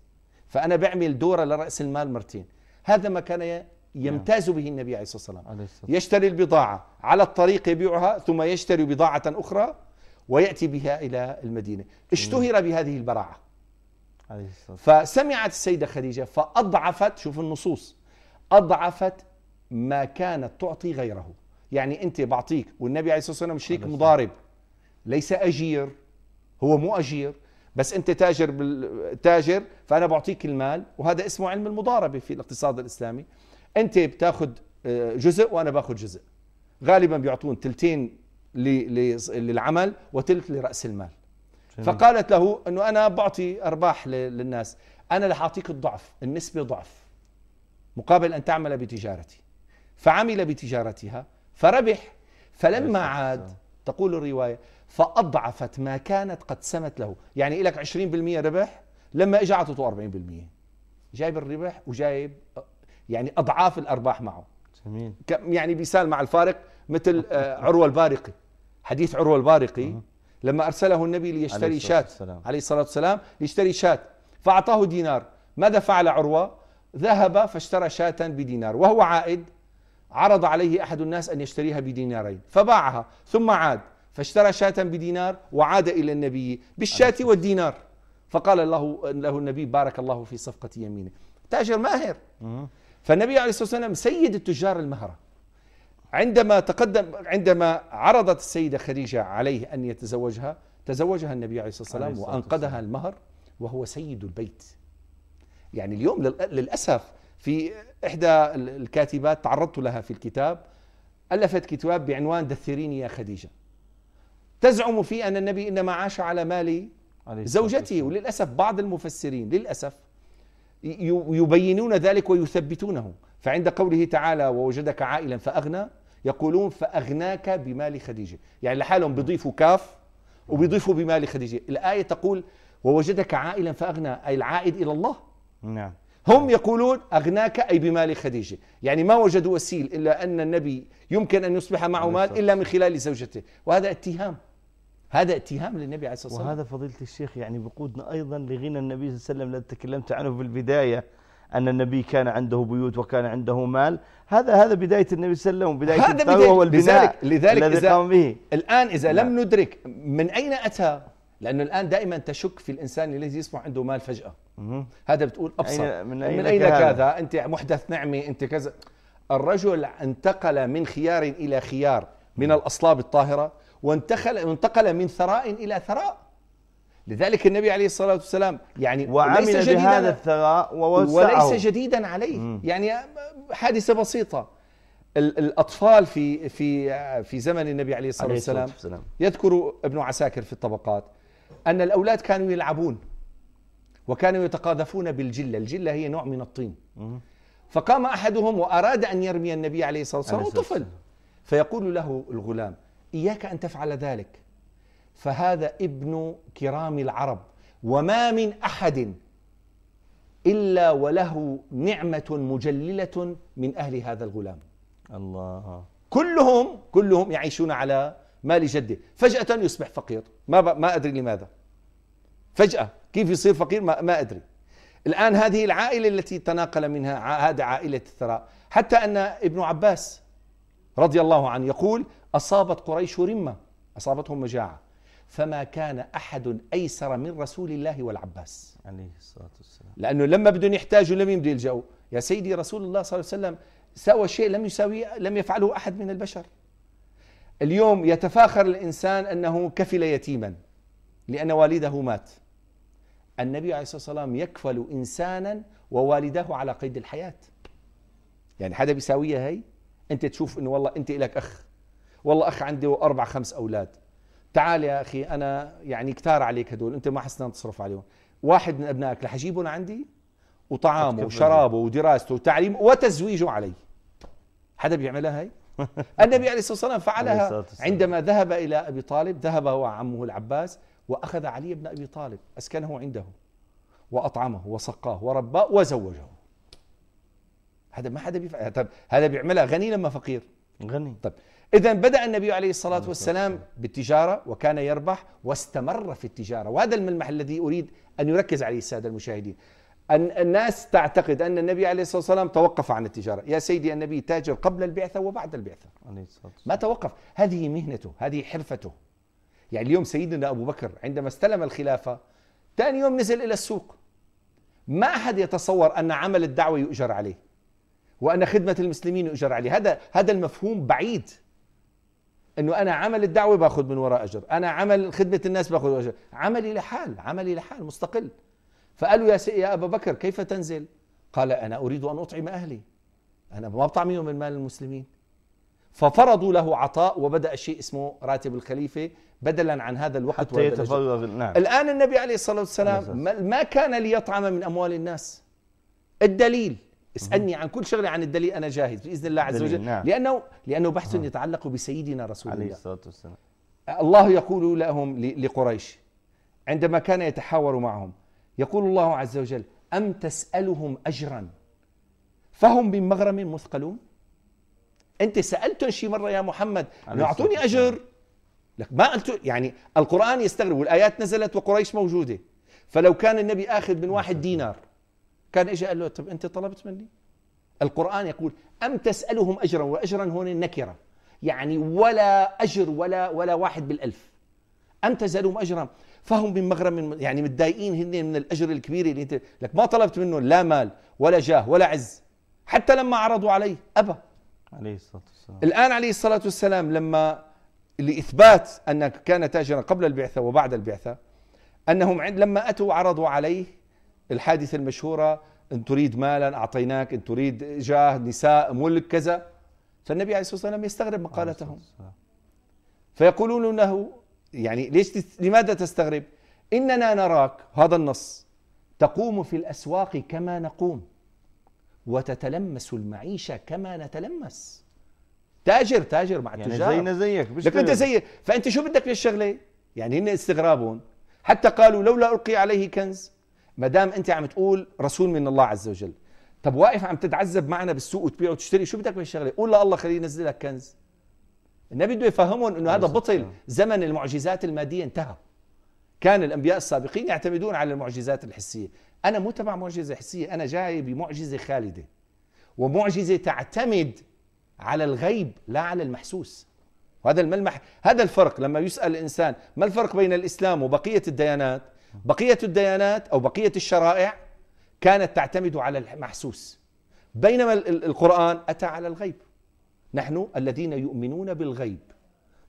فانا بعمل دوره لراس المال مرتين هذا ما كان يمتاز به النبي عليه الصلاة والسلام يشتري البضاعة على الطريق يبيعها ثم يشتري بضاعة أخرى ويأتي بها إلى المدينة اشتهر بهذه البراعة فسمعت السيدة خديجة فأضعفت شوف النصوص أضعفت ما كانت تعطي غيره يعني أنت بعطيك والنبي عليه الصلاة والسلام شريك مضارب ليس أجير هو مو أجير بس أنت تاجر بالتاجر فأنا بعطيك المال وهذا اسمه علم المضاربة في الاقتصاد الإسلامي انت بتاخد آه، جزء وانا باخذ جزء غالبا بيعطون ثلثين للعمل وثلث لراس المال جميل. فقالت له انه انا بعطي ارباح للناس انا اللي حاعطيك الضعف النسبه ضعف مقابل ان تعمل بتجارتي فعمل بتجارتها فربح فلما عاد تقول الروايه فاضعفت ما كانت قد سمت له يعني لك 20% ربح لما اجى اعطته 40% جايب الربح وجايب يعني اضعاف الارباح معه جميل يعني بيسال مع الفارق مثل آه، عروه البارقي حديث عروه البارقي لما ارسله النبي ليشتري شاة عليه الصلاه والسلام ليشتري شاة فاعطاه دينار ماذا فعل عروه؟ ذهب فاشترى شاة بدينار وهو عائد عرض عليه احد الناس ان يشتريها بدينارين فباعها ثم عاد فاشترى شاة بدينار وعاد الى النبي بالشاة والدينار فقال له له النبي بارك الله في صفقه يمينه تاجر ماهر فالنبي عليه الصلاة والسلام سيد التجار المهرة عندما تقدم عندما عرضت السيدة خديجة عليه أن يتزوجها تزوجها النبي عليه الصلاة والسلام وأنقذها المهر وهو سيد البيت يعني اليوم للأسف في إحدى الكاتبات تعرضت لها في الكتاب ألفت كتاب بعنوان دثريني يا خديجة تزعم فيه أن النبي إنما عاش على مال زوجته وللأسف بعض المفسرين للأسف يبينون ذلك ويثبتونه فعند قوله تعالى ووجدك عائلا فأغنى يقولون فأغناك بمال خديجة يعني لحالهم بيضيفوا كاف وبيضيفوا بمال خديجة الآية تقول ووجدك عائلا فأغنى أي العائد إلى الله نعم هم يقولون أغناك أي بمال خديجة يعني ما وجدوا وسيل إلا أن النبي يمكن أن يصبح معه نعم، مال إلا من خلال زوجته وهذا اتهام هذا اتهام للنبي عليه الصلاه والسلام وهذا فضيله الشيخ يعني بقودنا ايضا لغنى النبي صلى الله عليه وسلم الذي تكلمت عنه في البدايه أن النبي كان عنده بيوت وكان عنده مال هذا هذا بداية النبي صلى الله عليه وسلم وبداية الدعوة والبناء لذلك, لذلك الذي قام به الآن إذا لم نعم. ندرك من أين أتى لأنه الآن دائما تشك في الإنسان الذي يصبح عنده مال فجأة هذا بتقول أبصر من أين, من أين كذا أنت محدث نعمة أنت كذا الرجل انتقل من خيار إلى خيار من الأصلاب الطاهرة وانتقل وانتقل من ثراء الى ثراء لذلك النبي عليه الصلاه والسلام يعني وعمل بهذا الثراء ووسعه وليس جديدا عليه يعني حادثه بسيطه الاطفال في في في زمن النبي عليه الصلاه والسلام يذكر ابن عساكر في الطبقات ان الاولاد كانوا يلعبون وكانوا يتقاذفون بالجله، الجله هي نوع من الطين. فقام احدهم واراد ان يرمي النبي عليه الصلاه والسلام طفل فيقول له الغلام إياك أن تفعل ذلك فهذا ابن كرام العرب وما من أحد إلا وله نعمة مجللة من أهل هذا الغلام الله كلهم كلهم يعيشون على مال جده فجأة يصبح فقير ما ما أدري لماذا فجأة كيف يصير فقير ما, ما أدري الآن هذه العائلة التي تناقل منها هذا عائلة الثراء حتى أن ابن عباس رضي الله عنه يقول أصابت قريش رمة أصابتهم مجاعة فما كان أحد أيسر من رسول الله والعباس عليه الصلاة والسلام لأنه لما بدهم يحتاجوا لم بده يلجأوا يا سيدي رسول الله صلى الله عليه وسلم سوى شيء لم يساويه لم يفعله أحد من البشر اليوم يتفاخر الإنسان أنه كفل يتيما لأن والده مات النبي عليه الصلاة والسلام يكفل إنسانا ووالده على قيد الحياة يعني حدا بيساويها هي أنت تشوف أنه والله أنت لك أخ والله اخ عنده اربع خمس اولاد تعال يا اخي انا يعني كتار عليك هدول انت ما حسنا تصرف عليهم واحد من ابنائك رح اجيبه عندي وطعامه وشرابه ودراسته وتعليمه وتزويجه علي حدا بيعملها هي النبي عليه الصلاه والسلام فعلها عندما ذهب الى ابي طالب ذهب هو عمه العباس واخذ علي بن ابي طالب اسكنه عنده واطعمه وسقاه ورباه وزوجه هذا ما حدا بيفعل هذا بيعملها غني لما فقير غني طيب إذا بدأ النبي عليه الصلاة والسلام بالتجارة وكان يربح واستمر في التجارة وهذا الملمح الذي أريد أن يركز عليه السادة المشاهدين أن الناس تعتقد أن النبي عليه الصلاة والسلام توقف عن التجارة يا سيدي النبي تاجر قبل البعثة وبعد البعثة ما توقف هذه مهنته هذه حرفته يعني اليوم سيدنا أبو بكر عندما استلم الخلافة ثاني يوم نزل إلى السوق ما أحد يتصور أن عمل الدعوة يؤجر عليه وأن خدمة المسلمين يؤجر عليه هذا هذا المفهوم بعيد انه انا عمل الدعوه باخذ من وراء اجر، انا عمل خدمه الناس باخذ اجر، عملي لحال، عملي لحال مستقل. فقالوا يا يا ابا بكر كيف تنزل؟ قال انا اريد ان اطعم اهلي. انا ما بطعمهم من مال المسلمين. ففرضوا له عطاء وبدا شيء اسمه راتب الخليفه بدلا عن هذا الوقت حتى يتفرغ نعم الان النبي عليه الصلاه والسلام ما كان ليطعم من اموال الناس. الدليل اسالني عن كل شغله عن الدليل انا جاهز باذن الله عز وجل نعم. لانه لانه بحث نعم. يتعلق بسيدنا رسول الله عليه الصلاه والسلام الله يقول لهم لقريش عندما كان يتحاور معهم يقول الله عز وجل ام تسالهم اجرا فهم من مغرم مثقلون انت سالتهم شي مره يا محمد انه اعطوني اجر لك ما قلت يعني القران يستغرب والايات نزلت وقريش موجوده فلو كان النبي اخذ من واحد نعم. دينار كان اجى قال له طب انت طلبت مني القران يقول ام تسالهم اجرا واجرا هون نكره يعني ولا اجر ولا ولا واحد بالالف ام تسالهم اجرا فهم من مغرم يعني متضايقين هن من الاجر الكبير اللي انت لك ما طلبت منه لا مال ولا جاه ولا عز حتى لما عرضوا عليه ابى عليه الصلاه والسلام الان عليه الصلاه والسلام لما لاثبات انك كان تاجرا قبل البعثه وبعد البعثه انهم عند لما اتوا عرضوا عليه الحادثة المشهورة إن تريد مالا أعطيناك إن تريد جاه نساء ملك كذا فالنبي عليه الصلاة والسلام يستغرب مقالتهم فيقولون له يعني ليش لماذا تستغرب إننا نراك هذا النص تقوم في الأسواق كما نقوم وتتلمس المعيشة كما نتلمس تاجر تاجر مع يعني التجار يعني زينا زيك مش لكن انت زيك فانت شو بدك للشغله؟ يعني هن استغرابهم حتى قالوا لولا القي عليه كنز ما دام انت عم تقول رسول من الله عز وجل طب واقف عم تتعذب معنا بالسوق وتبيع وتشتري شو بدك بهالشغله قول الله خليه ينزل لك كنز النبي بده يفهمهم انه هذا بطل آه. زمن المعجزات الماديه انتهى كان الانبياء السابقين يعتمدون على المعجزات الحسيه انا مو تبع معجزه حسيه انا جاي بمعجزه خالده ومعجزه تعتمد على الغيب لا على المحسوس وهذا الملمح هذا الفرق لما يسال الانسان ما الفرق بين الاسلام وبقيه الديانات بقية الديانات أو بقية الشرائع كانت تعتمد على المحسوس بينما القرآن أتى على الغيب نحن الذين يؤمنون بالغيب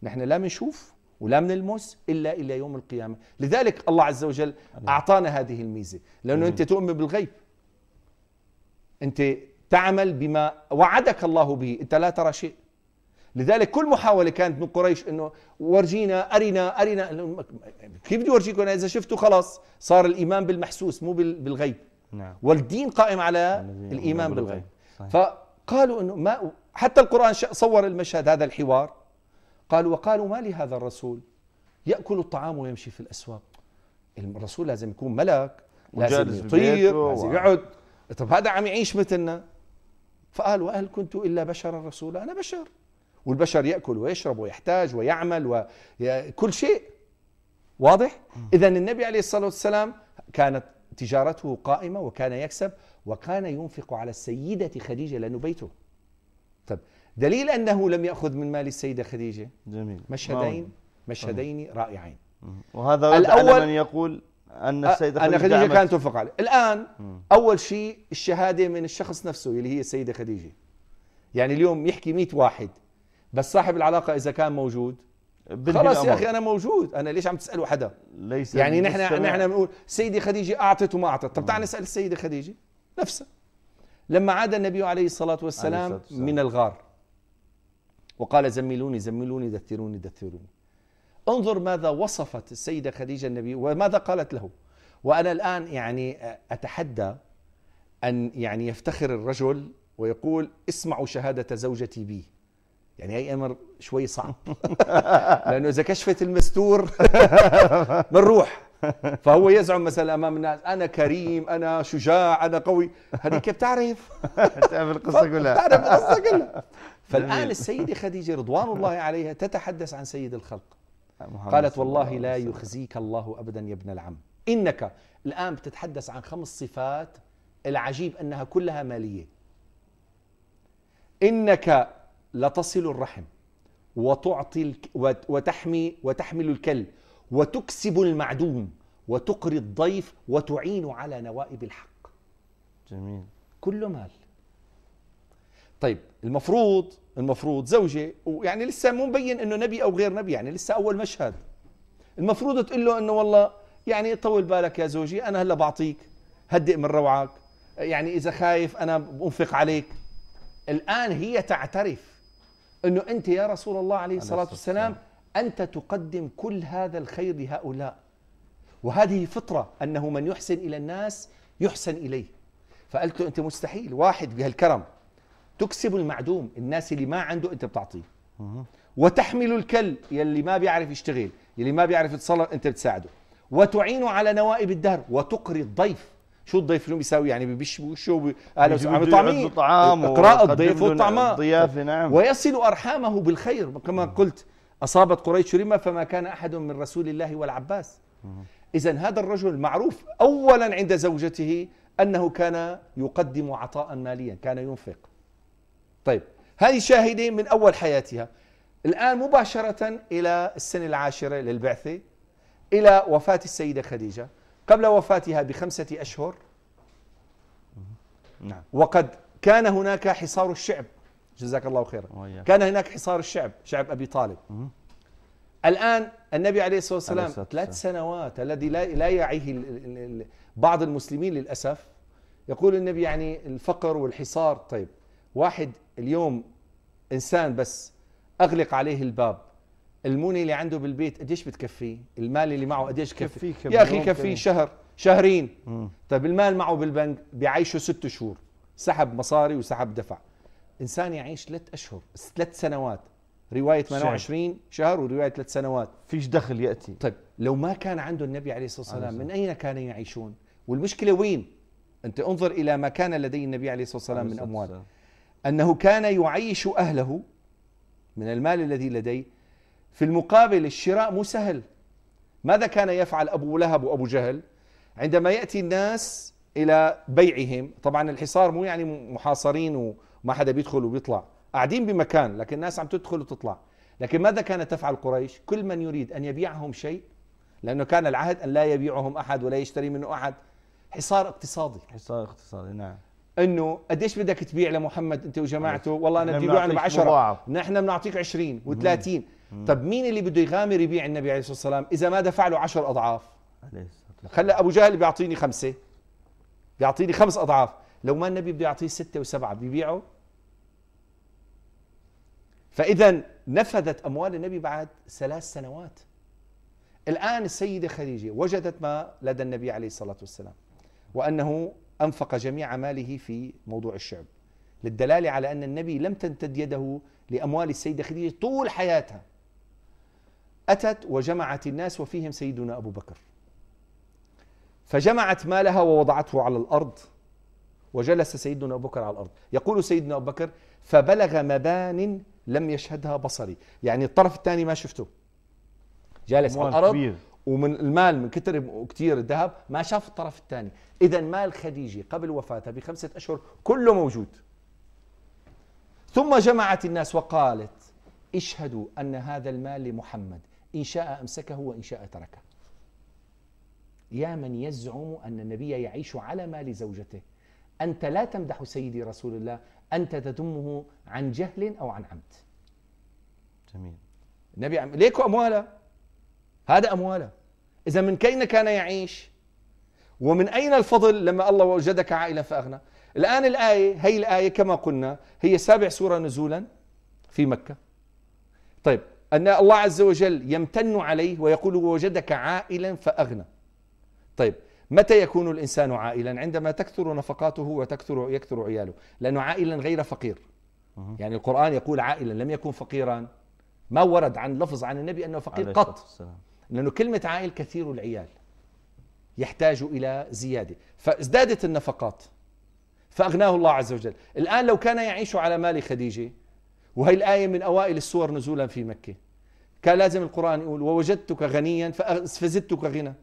نحن لا منشوف ولا من الموس إلا إلى يوم القيامة لذلك الله عز وجل نعم. أعطانا هذه الميزة لأنه نعم. أنت تؤمن بالغيب أنت تعمل بما وعدك الله به أنت لا ترى شيء لذلك كل محاوله كانت من قريش انه ورجينا ارنا ارنا كيف بدي اورجيكم انا اذا شفتوا خلاص صار الايمان بالمحسوس مو بالغيب نعم. والدين قائم على الايمان بالغيب صحيح. فقالوا انه ما حتى القران صور المشهد هذا الحوار قالوا وقالوا ما لهذا الرسول ياكل الطعام ويمشي في الاسواق الرسول لازم يكون ملك لازم يطير لازم يقعد طب هذا عم يعيش مثلنا فقال وهل كنت الا بشرا رسولا انا بشر والبشر ياكل ويشرب ويحتاج ويعمل وكل شيء واضح اذا النبي عليه الصلاه والسلام كانت تجارته قائمه وكان يكسب وكان ينفق على السيده خديجه لانه بيته طب دليل انه لم ياخذ من مال السيده خديجه جميل مشهدين مشهدين رائعين وهذا الأول على من يقول ان السيده خديجه, أن خديجة كانت تنفق عليه الان مم. اول شيء الشهاده من الشخص نفسه اللي هي السيده خديجه يعني اليوم يحكي 100 واحد بس صاحب العلاقه اذا كان موجود خلاص يا اخي انا موجود انا ليش عم تسالوا حدا ليس يعني نحن نحن بنقول سيدي خديجه اعطت وما اعطت طب تعال نسال السيده خديجه نفسها لما عاد النبي عليه الصلاه والسلام, عليه الصلاة من الغار وقال زملوني زملوني دثروني دثروني انظر ماذا وصفت السيده خديجه النبي وماذا قالت له وانا الان يعني اتحدى ان يعني يفتخر الرجل ويقول اسمعوا شهاده زوجتي بي يعني هي امر شوي صعب لانه اذا كشفت المستور بنروح فهو يزعم مثلا امام الناس انا كريم انا شجاع انا قوي هذيك بتعرف بتعرف القصه كلها بتعرف القصه كلها فالان السيده خديجه رضوان الله عليها تتحدث عن سيد الخلق قالت والله لا يخزيك الله ابدا يا ابن العم انك الان بتتحدث عن خمس صفات العجيب انها كلها ماليه انك لتصل الرحم وتعطي وتحمي وتحمل الكل وتكسب المعدوم وتقري الضيف وتعين على نوائب الحق جميل كله مال طيب المفروض المفروض زوجة ويعني لسه مو مبين انه نبي او غير نبي يعني لسه اول مشهد المفروض تقول له انه والله يعني طول بالك يا زوجي انا هلا بعطيك هدئ من روعك يعني اذا خايف انا بنفق عليك الان هي تعترف أنه أنت يا رسول الله عليه الصلاة والسلام أنت تقدم كل هذا الخير لهؤلاء وهذه فطرة أنه من يحسن إلى الناس يحسن إليه فقلت له أنت مستحيل واحد بهالكرم تكسب المعدوم الناس اللي ما عنده أنت بتعطيه وتحمل الكل يلي ما بيعرف يشتغل يلي ما بيعرف يتصرف أنت بتساعده وتعين على نوائب الدهر وتقري الضيف شو الضيف اليوم بيساوي يعني ببش بوشه وبأهله عم يطعميه طعام اقراء الضيف والطعماء نعم، ضيافه نعم ويصل أرحامه بالخير كما قلت أصابت قريش رمى فما كان أحد من رسول الله والعباس إذا هذا الرجل معروف أولا عند زوجته أنه كان يقدم عطاء ماليا كان ينفق طيب هذه شاهدة من أول حياتها الآن مباشرة إلى السنة العاشرة للبعثة إلى وفاة السيدة خديجة قبل وفاتها بخمسة أشهر نعم وقد كان هناك حصار الشعب جزاك الله خيرا كان هناك حصار الشعب شعب أبي طالب الآن النبي عليه الصلاة والسلام ثلاث سنوات الذي لا لا يعيه بعض المسلمين للأسف يقول النبي يعني الفقر والحصار طيب واحد اليوم إنسان بس أغلق عليه الباب الموني اللي عنده بالبيت قديش بتكفيه؟ المال اللي معه قديش كفي؟ يا اخي كفيه شهر شهرين طيب المال معه بالبنك بيعيشه ست شهور سحب مصاري وسحب دفع انسان يعيش ثلاث اشهر ثلاث سنوات روايه 28 شهر وروايه ثلاث سنوات فيش دخل ياتي طيب لو ما كان عنده النبي عليه الصلاه والسلام من اين كانوا يعيشون؟ والمشكله وين؟ انت انظر الى ما كان لدي النبي عليه الصلاه والسلام من اموال انه كان يعيش اهله من المال الذي لديه في المقابل الشراء مو سهل ماذا كان يفعل أبو لهب وأبو جهل عندما يأتي الناس إلى بيعهم طبعا الحصار مو يعني محاصرين وما حدا بيدخل وبيطلع قاعدين بمكان لكن الناس عم تدخل وتطلع لكن ماذا كانت تفعل قريش كل من يريد أن يبيعهم شيء لأنه كان العهد أن لا يبيعهم أحد ولا يشتري منه أحد حصار اقتصادي حصار اقتصادي نعم انه قديش بدك تبيع لمحمد انت وجماعته نعم. والله انا بدي ابيع ب 10 نحن بنعطيك 20 و30 طب مين اللي بده يغامر يبيع النبي عليه الصلاه والسلام اذا ما دفع له 10 اضعاف عليه الصلاه خلى ابو جهل بيعطيني خمسه بيعطيني خمس اضعاف لو ما النبي بده يعطيه سته وسبعه بيبيعه فاذا نفذت اموال النبي بعد ثلاث سنوات الان السيده خديجه وجدت ما لدى النبي عليه الصلاه والسلام وانه انفق جميع ماله في موضوع الشعب للدلاله على ان النبي لم تمتد يده لاموال السيده خديجه طول حياتها أتت وجمعت الناس وفيهم سيدنا أبو بكر فجمعت مالها ووضعته على الأرض وجلس سيدنا أبو بكر على الأرض يقول سيدنا أبو بكر فبلغ مبان لم يشهدها بصري يعني الطرف الثاني ما شفته جالس على الأرض كبير. ومن المال من كتر كتير الذهب ما شاف الطرف الثاني إذا مال خديجة قبل وفاتها بخمسة أشهر كله موجود ثم جمعت الناس وقالت اشهدوا أن هذا المال لمحمد إن شاء أمسكه وإن شاء تركه يا من يزعم أن النبي يعيش على مال زوجته أنت لا تمدح سيدي رسول الله أنت تذمه عن جهل أو عن عمد جميل النبي عم... ليكوا أمواله هذا أمواله إذا من كين كان يعيش ومن أين الفضل لما الله وجدك عائلا فأغنى الآن الآية هي الآية كما قلنا هي سابع سورة نزولا في مكة طيب أن الله عز وجل يمتن عليه ويقول ووجدك عائلا فأغنى طيب متى يكون الإنسان عائلا عندما تكثر نفقاته وتكثر يكثر عياله لأنه عائلا غير فقير يعني القرآن يقول عائلا لم يكن فقيرا ما ورد عن لفظ عن النبي أنه فقير قط لأنه كلمة عائل كثير العيال يحتاج إلى زيادة فازدادت النفقات فأغناه الله عز وجل الآن لو كان يعيش على مال خديجة وهي الآية من أوائل السور نزولا في مكة كان لازم القرآن يقول ووجدتك غنيا فزدتك غنى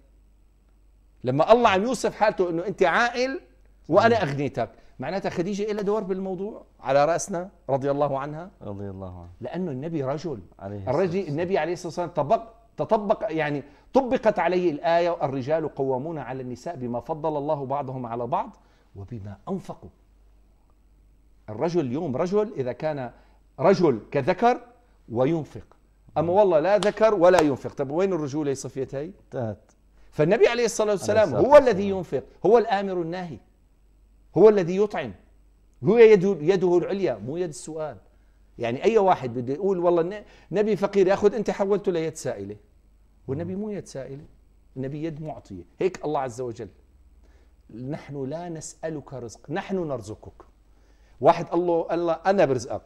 لما الله عم يوصف حالته انه انت عائل وانا اغنيتك معناتها خديجه لها دور بالموضوع على راسنا رضي الله عنها رضي الله عنها لانه النبي رجل عليه الرجل النبي عليه الصلاه والسلام طبق تطبق يعني طبقت عليه الايه الرجال قوامون على النساء بما فضل الله بعضهم على بعض وبما انفقوا الرجل اليوم رجل اذا كان رجل كذكر وينفق أما والله لا ذكر ولا ينفق طب وين الرجولة صفيتي صفية انتهت فالنبي عليه الصلاة والسلام هو الذي ينفق هو الآمر الناهي هو الذي يطعم هو يده, يده العليا مو يد السؤال يعني أي واحد بده يقول والله نبي فقير يأخذ أنت حولته ليد سائلة والنبي مو يد سائلة النبي يد معطية هيك الله عز وجل نحن لا نسألك رزق نحن نرزقك واحد الله الله أنا برزقك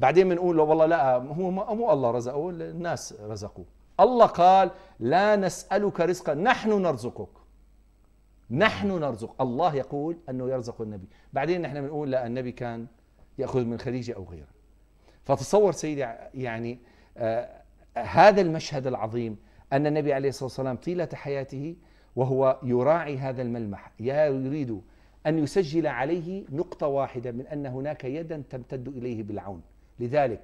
بعدين بنقول له والله لا هو مو الله رزقه الناس رزقوه الله قال لا نسألك رزقا نحن نرزقك نحن نرزق الله يقول أنه يرزق النبي بعدين نحن بنقول لا النبي كان يأخذ من خديجة أو غيره فتصور سيدي يعني آه هذا المشهد العظيم أن النبي عليه الصلاة والسلام طيلة حياته وهو يراعي هذا الملمح يريد أن يسجل عليه نقطة واحدة من أن هناك يدا تمتد إليه بالعون لذلك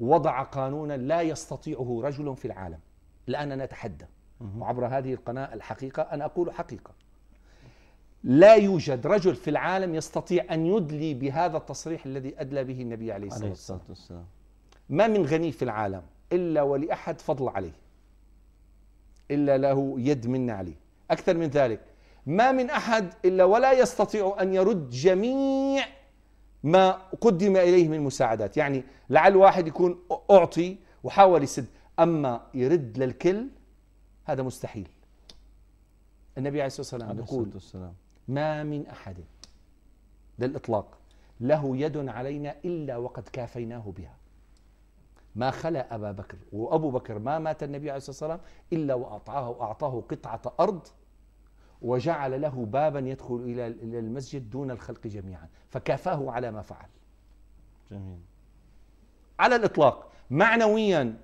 وضع قانونا لا يستطيعه رجل في العالم الآن نتحدى وعبر هذه القناة الحقيقة أنا أقول حقيقة لا يوجد رجل في العالم يستطيع أن يدلي بهذا التصريح الذي أدلى به النبي عليه الصلاة, عليه الصلاة والسلام ما من غني في العالم إلا ولأحد فضل عليه إلا له يد من عليه أكثر من ذلك ما من أحد إلا ولا يستطيع أن يرد جميع ما قدم إليه من مساعدات يعني لعل واحد يكون أعطي وحاول يسد أما يرد للكل هذا مستحيل النبي عليه الصلاة والسلام يقول ما من أحد للإطلاق له يد علينا إلا وقد كافيناه بها ما خلا أبا بكر وأبو بكر ما مات النبي عليه الصلاة والسلام إلا وأعطاه وأعطاه قطعة أرض وجعل له بابا يدخل إلى المسجد دون الخلق جميعا فكافاه على ما فعل جميل على الإطلاق معنويا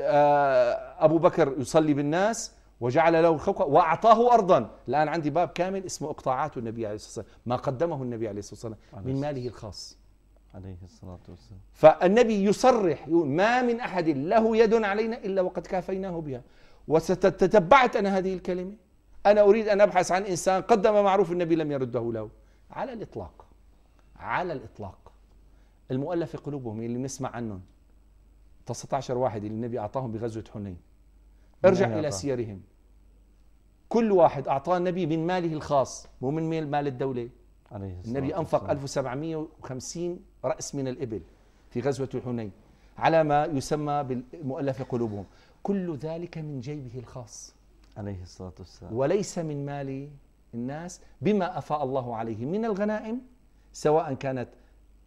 آه، أبو بكر يصلي بالناس وجعل له الخلق وأعطاه أرضا الآن عندي باب كامل اسمه إقطاعات النبي عليه الصلاة والسلام ما قدمه النبي عليه الصلاة والسلام من ماله الخاص عليه الصلاة والسلام فالنبي يصرح يقول ما من أحد له يد علينا إلا وقد كافيناه بها وستتبعت أنا هذه الكلمة أنا أريد أن أبحث عن إنسان قدم معروف النبي لم يرده له على الإطلاق على الإطلاق المؤلف قلوبهم اللي بنسمع عنهم 19 واحد اللي النبي أعطاهم بغزوة حنين ارجع إلى أعطاه. سيرهم كل واحد أعطاه النبي من ماله الخاص مو من مال الدولة عليه النبي أنفق 1750 رأس من الإبل في غزوة حنين على ما يسمى بالمؤلف قلوبهم كل ذلك من جيبه الخاص عليه الصلاة والسلام وليس من مال الناس بما أفاء الله عليه من الغنائم سواء كانت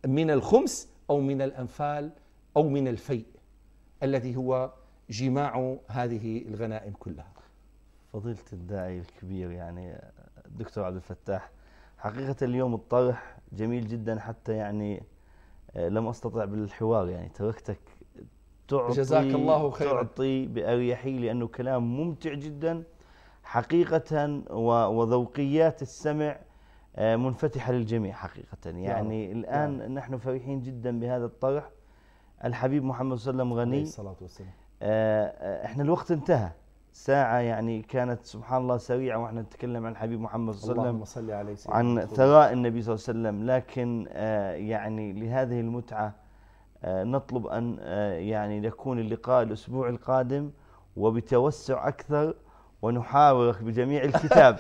من الخمس أو من الأنفال أو من الفيء الذي هو جماع هذه الغنائم كلها فضيلة الداعي الكبير يعني الدكتور عبد الفتاح حقيقة اليوم الطرح جميل جدا حتى يعني آه، لم أستطع بالحوار يعني تركتك تعطي جزاك الله خيرا تعطي بأريحية لأنه كلام ممتع جدا حقيقة وذوقيات السمع آه، منفتحة للجميع حقيقة يعني يا الآن يا نحن فرحين جدا بهذا الطرح الحبيب محمد صلى الله عليه وسلم غني عليه الصلاة والسلام آه، آه، احنا الوقت انتهى ساعة يعني كانت سبحان الله سريعة واحنا نتكلم عن الحبيب محمد صلى الله عليه وسلم عن ثراء النبي صلى الله عليه وسلم لكن يعني لهذه المتعة آه، نطلب أن آه، يعني يكون اللقاء الأسبوع القادم وبتوسع أكثر ونحاورك بجميع الكتاب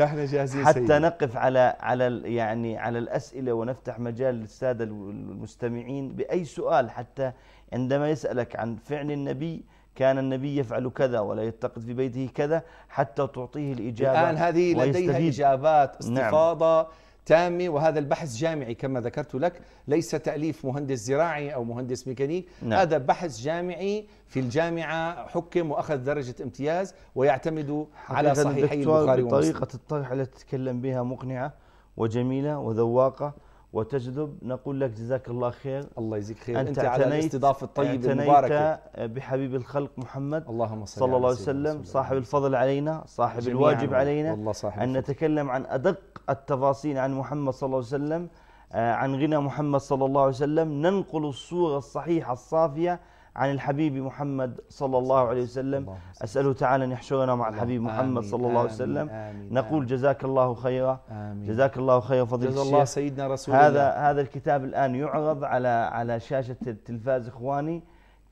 نحن جاهزين حتى نقف على على يعني على الاسئله ونفتح مجال للساده المستمعين باي سؤال حتى عندما يسالك عن فعل النبي كان النبي يفعل كذا ولا يتقد في بيته كذا حتى تعطيه الاجابه الان هذه لديها اجابات نعم. استفاضه نعم. تامة وهذا البحث جامعي كما ذكرت لك ليس تأليف مهندس زراعي أو مهندس ميكانيك نعم. هذا بحث جامعي في الجامعة حكم وأخذ درجة امتياز ويعتمد على صحيحي البخاري ومسلم طريقة الطرح التي تتكلم بها مقنعة وجميلة وذواقة وتجذب نقول لك جزاك الله خير الله يجزيك خير أنت, أنت على الاستضافة الطيبة المباركة بحبيب الخلق محمد اللهم صل صلى الله عليه وسلم صاحب الفضل علينا صاحب الواجب علينا والله صاحب أن نتكلم عن أدق التفاصيل عن محمد صلى الله عليه وسلم آه، عن غنى محمد صلى الله عليه وسلم ننقل الصورة الصحيحة الصافية عن الحبيب محمد صلى الله عليه وسلم أسأله تعالى أن يحشرنا مع الحبيب محمد صلى الله عليه وسلم نقول جزاك الله خيرا جزاك الله خيرا فضيلة الشيخ الله سيدنا رسول هذا الله. هذا الكتاب الآن يعرض على على شاشة التلفاز إخواني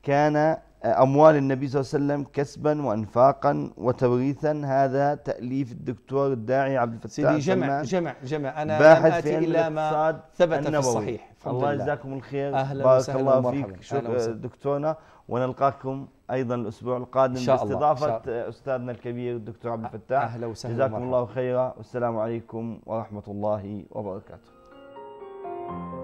كان أموال النبي صلى الله عليه وسلم كسبا وأنفاقا وتوريثا هذا تأليف الدكتور الداعي عبد الفتاح سيدي جمع جمع جمع أنا باحث في إلا ما ثبت في الصحيح الحمد الله يجزاكم الخير اهلا بارك الله ومرحبا. فيك شكرا دكتورنا ونلقاكم ايضا الاسبوع القادم باستضافه استاذنا الكبير الدكتور عبد الفتاح اهلا وسهلا جزاكم ومرحبا. الله خيرا والسلام عليكم ورحمه الله وبركاته Thank you.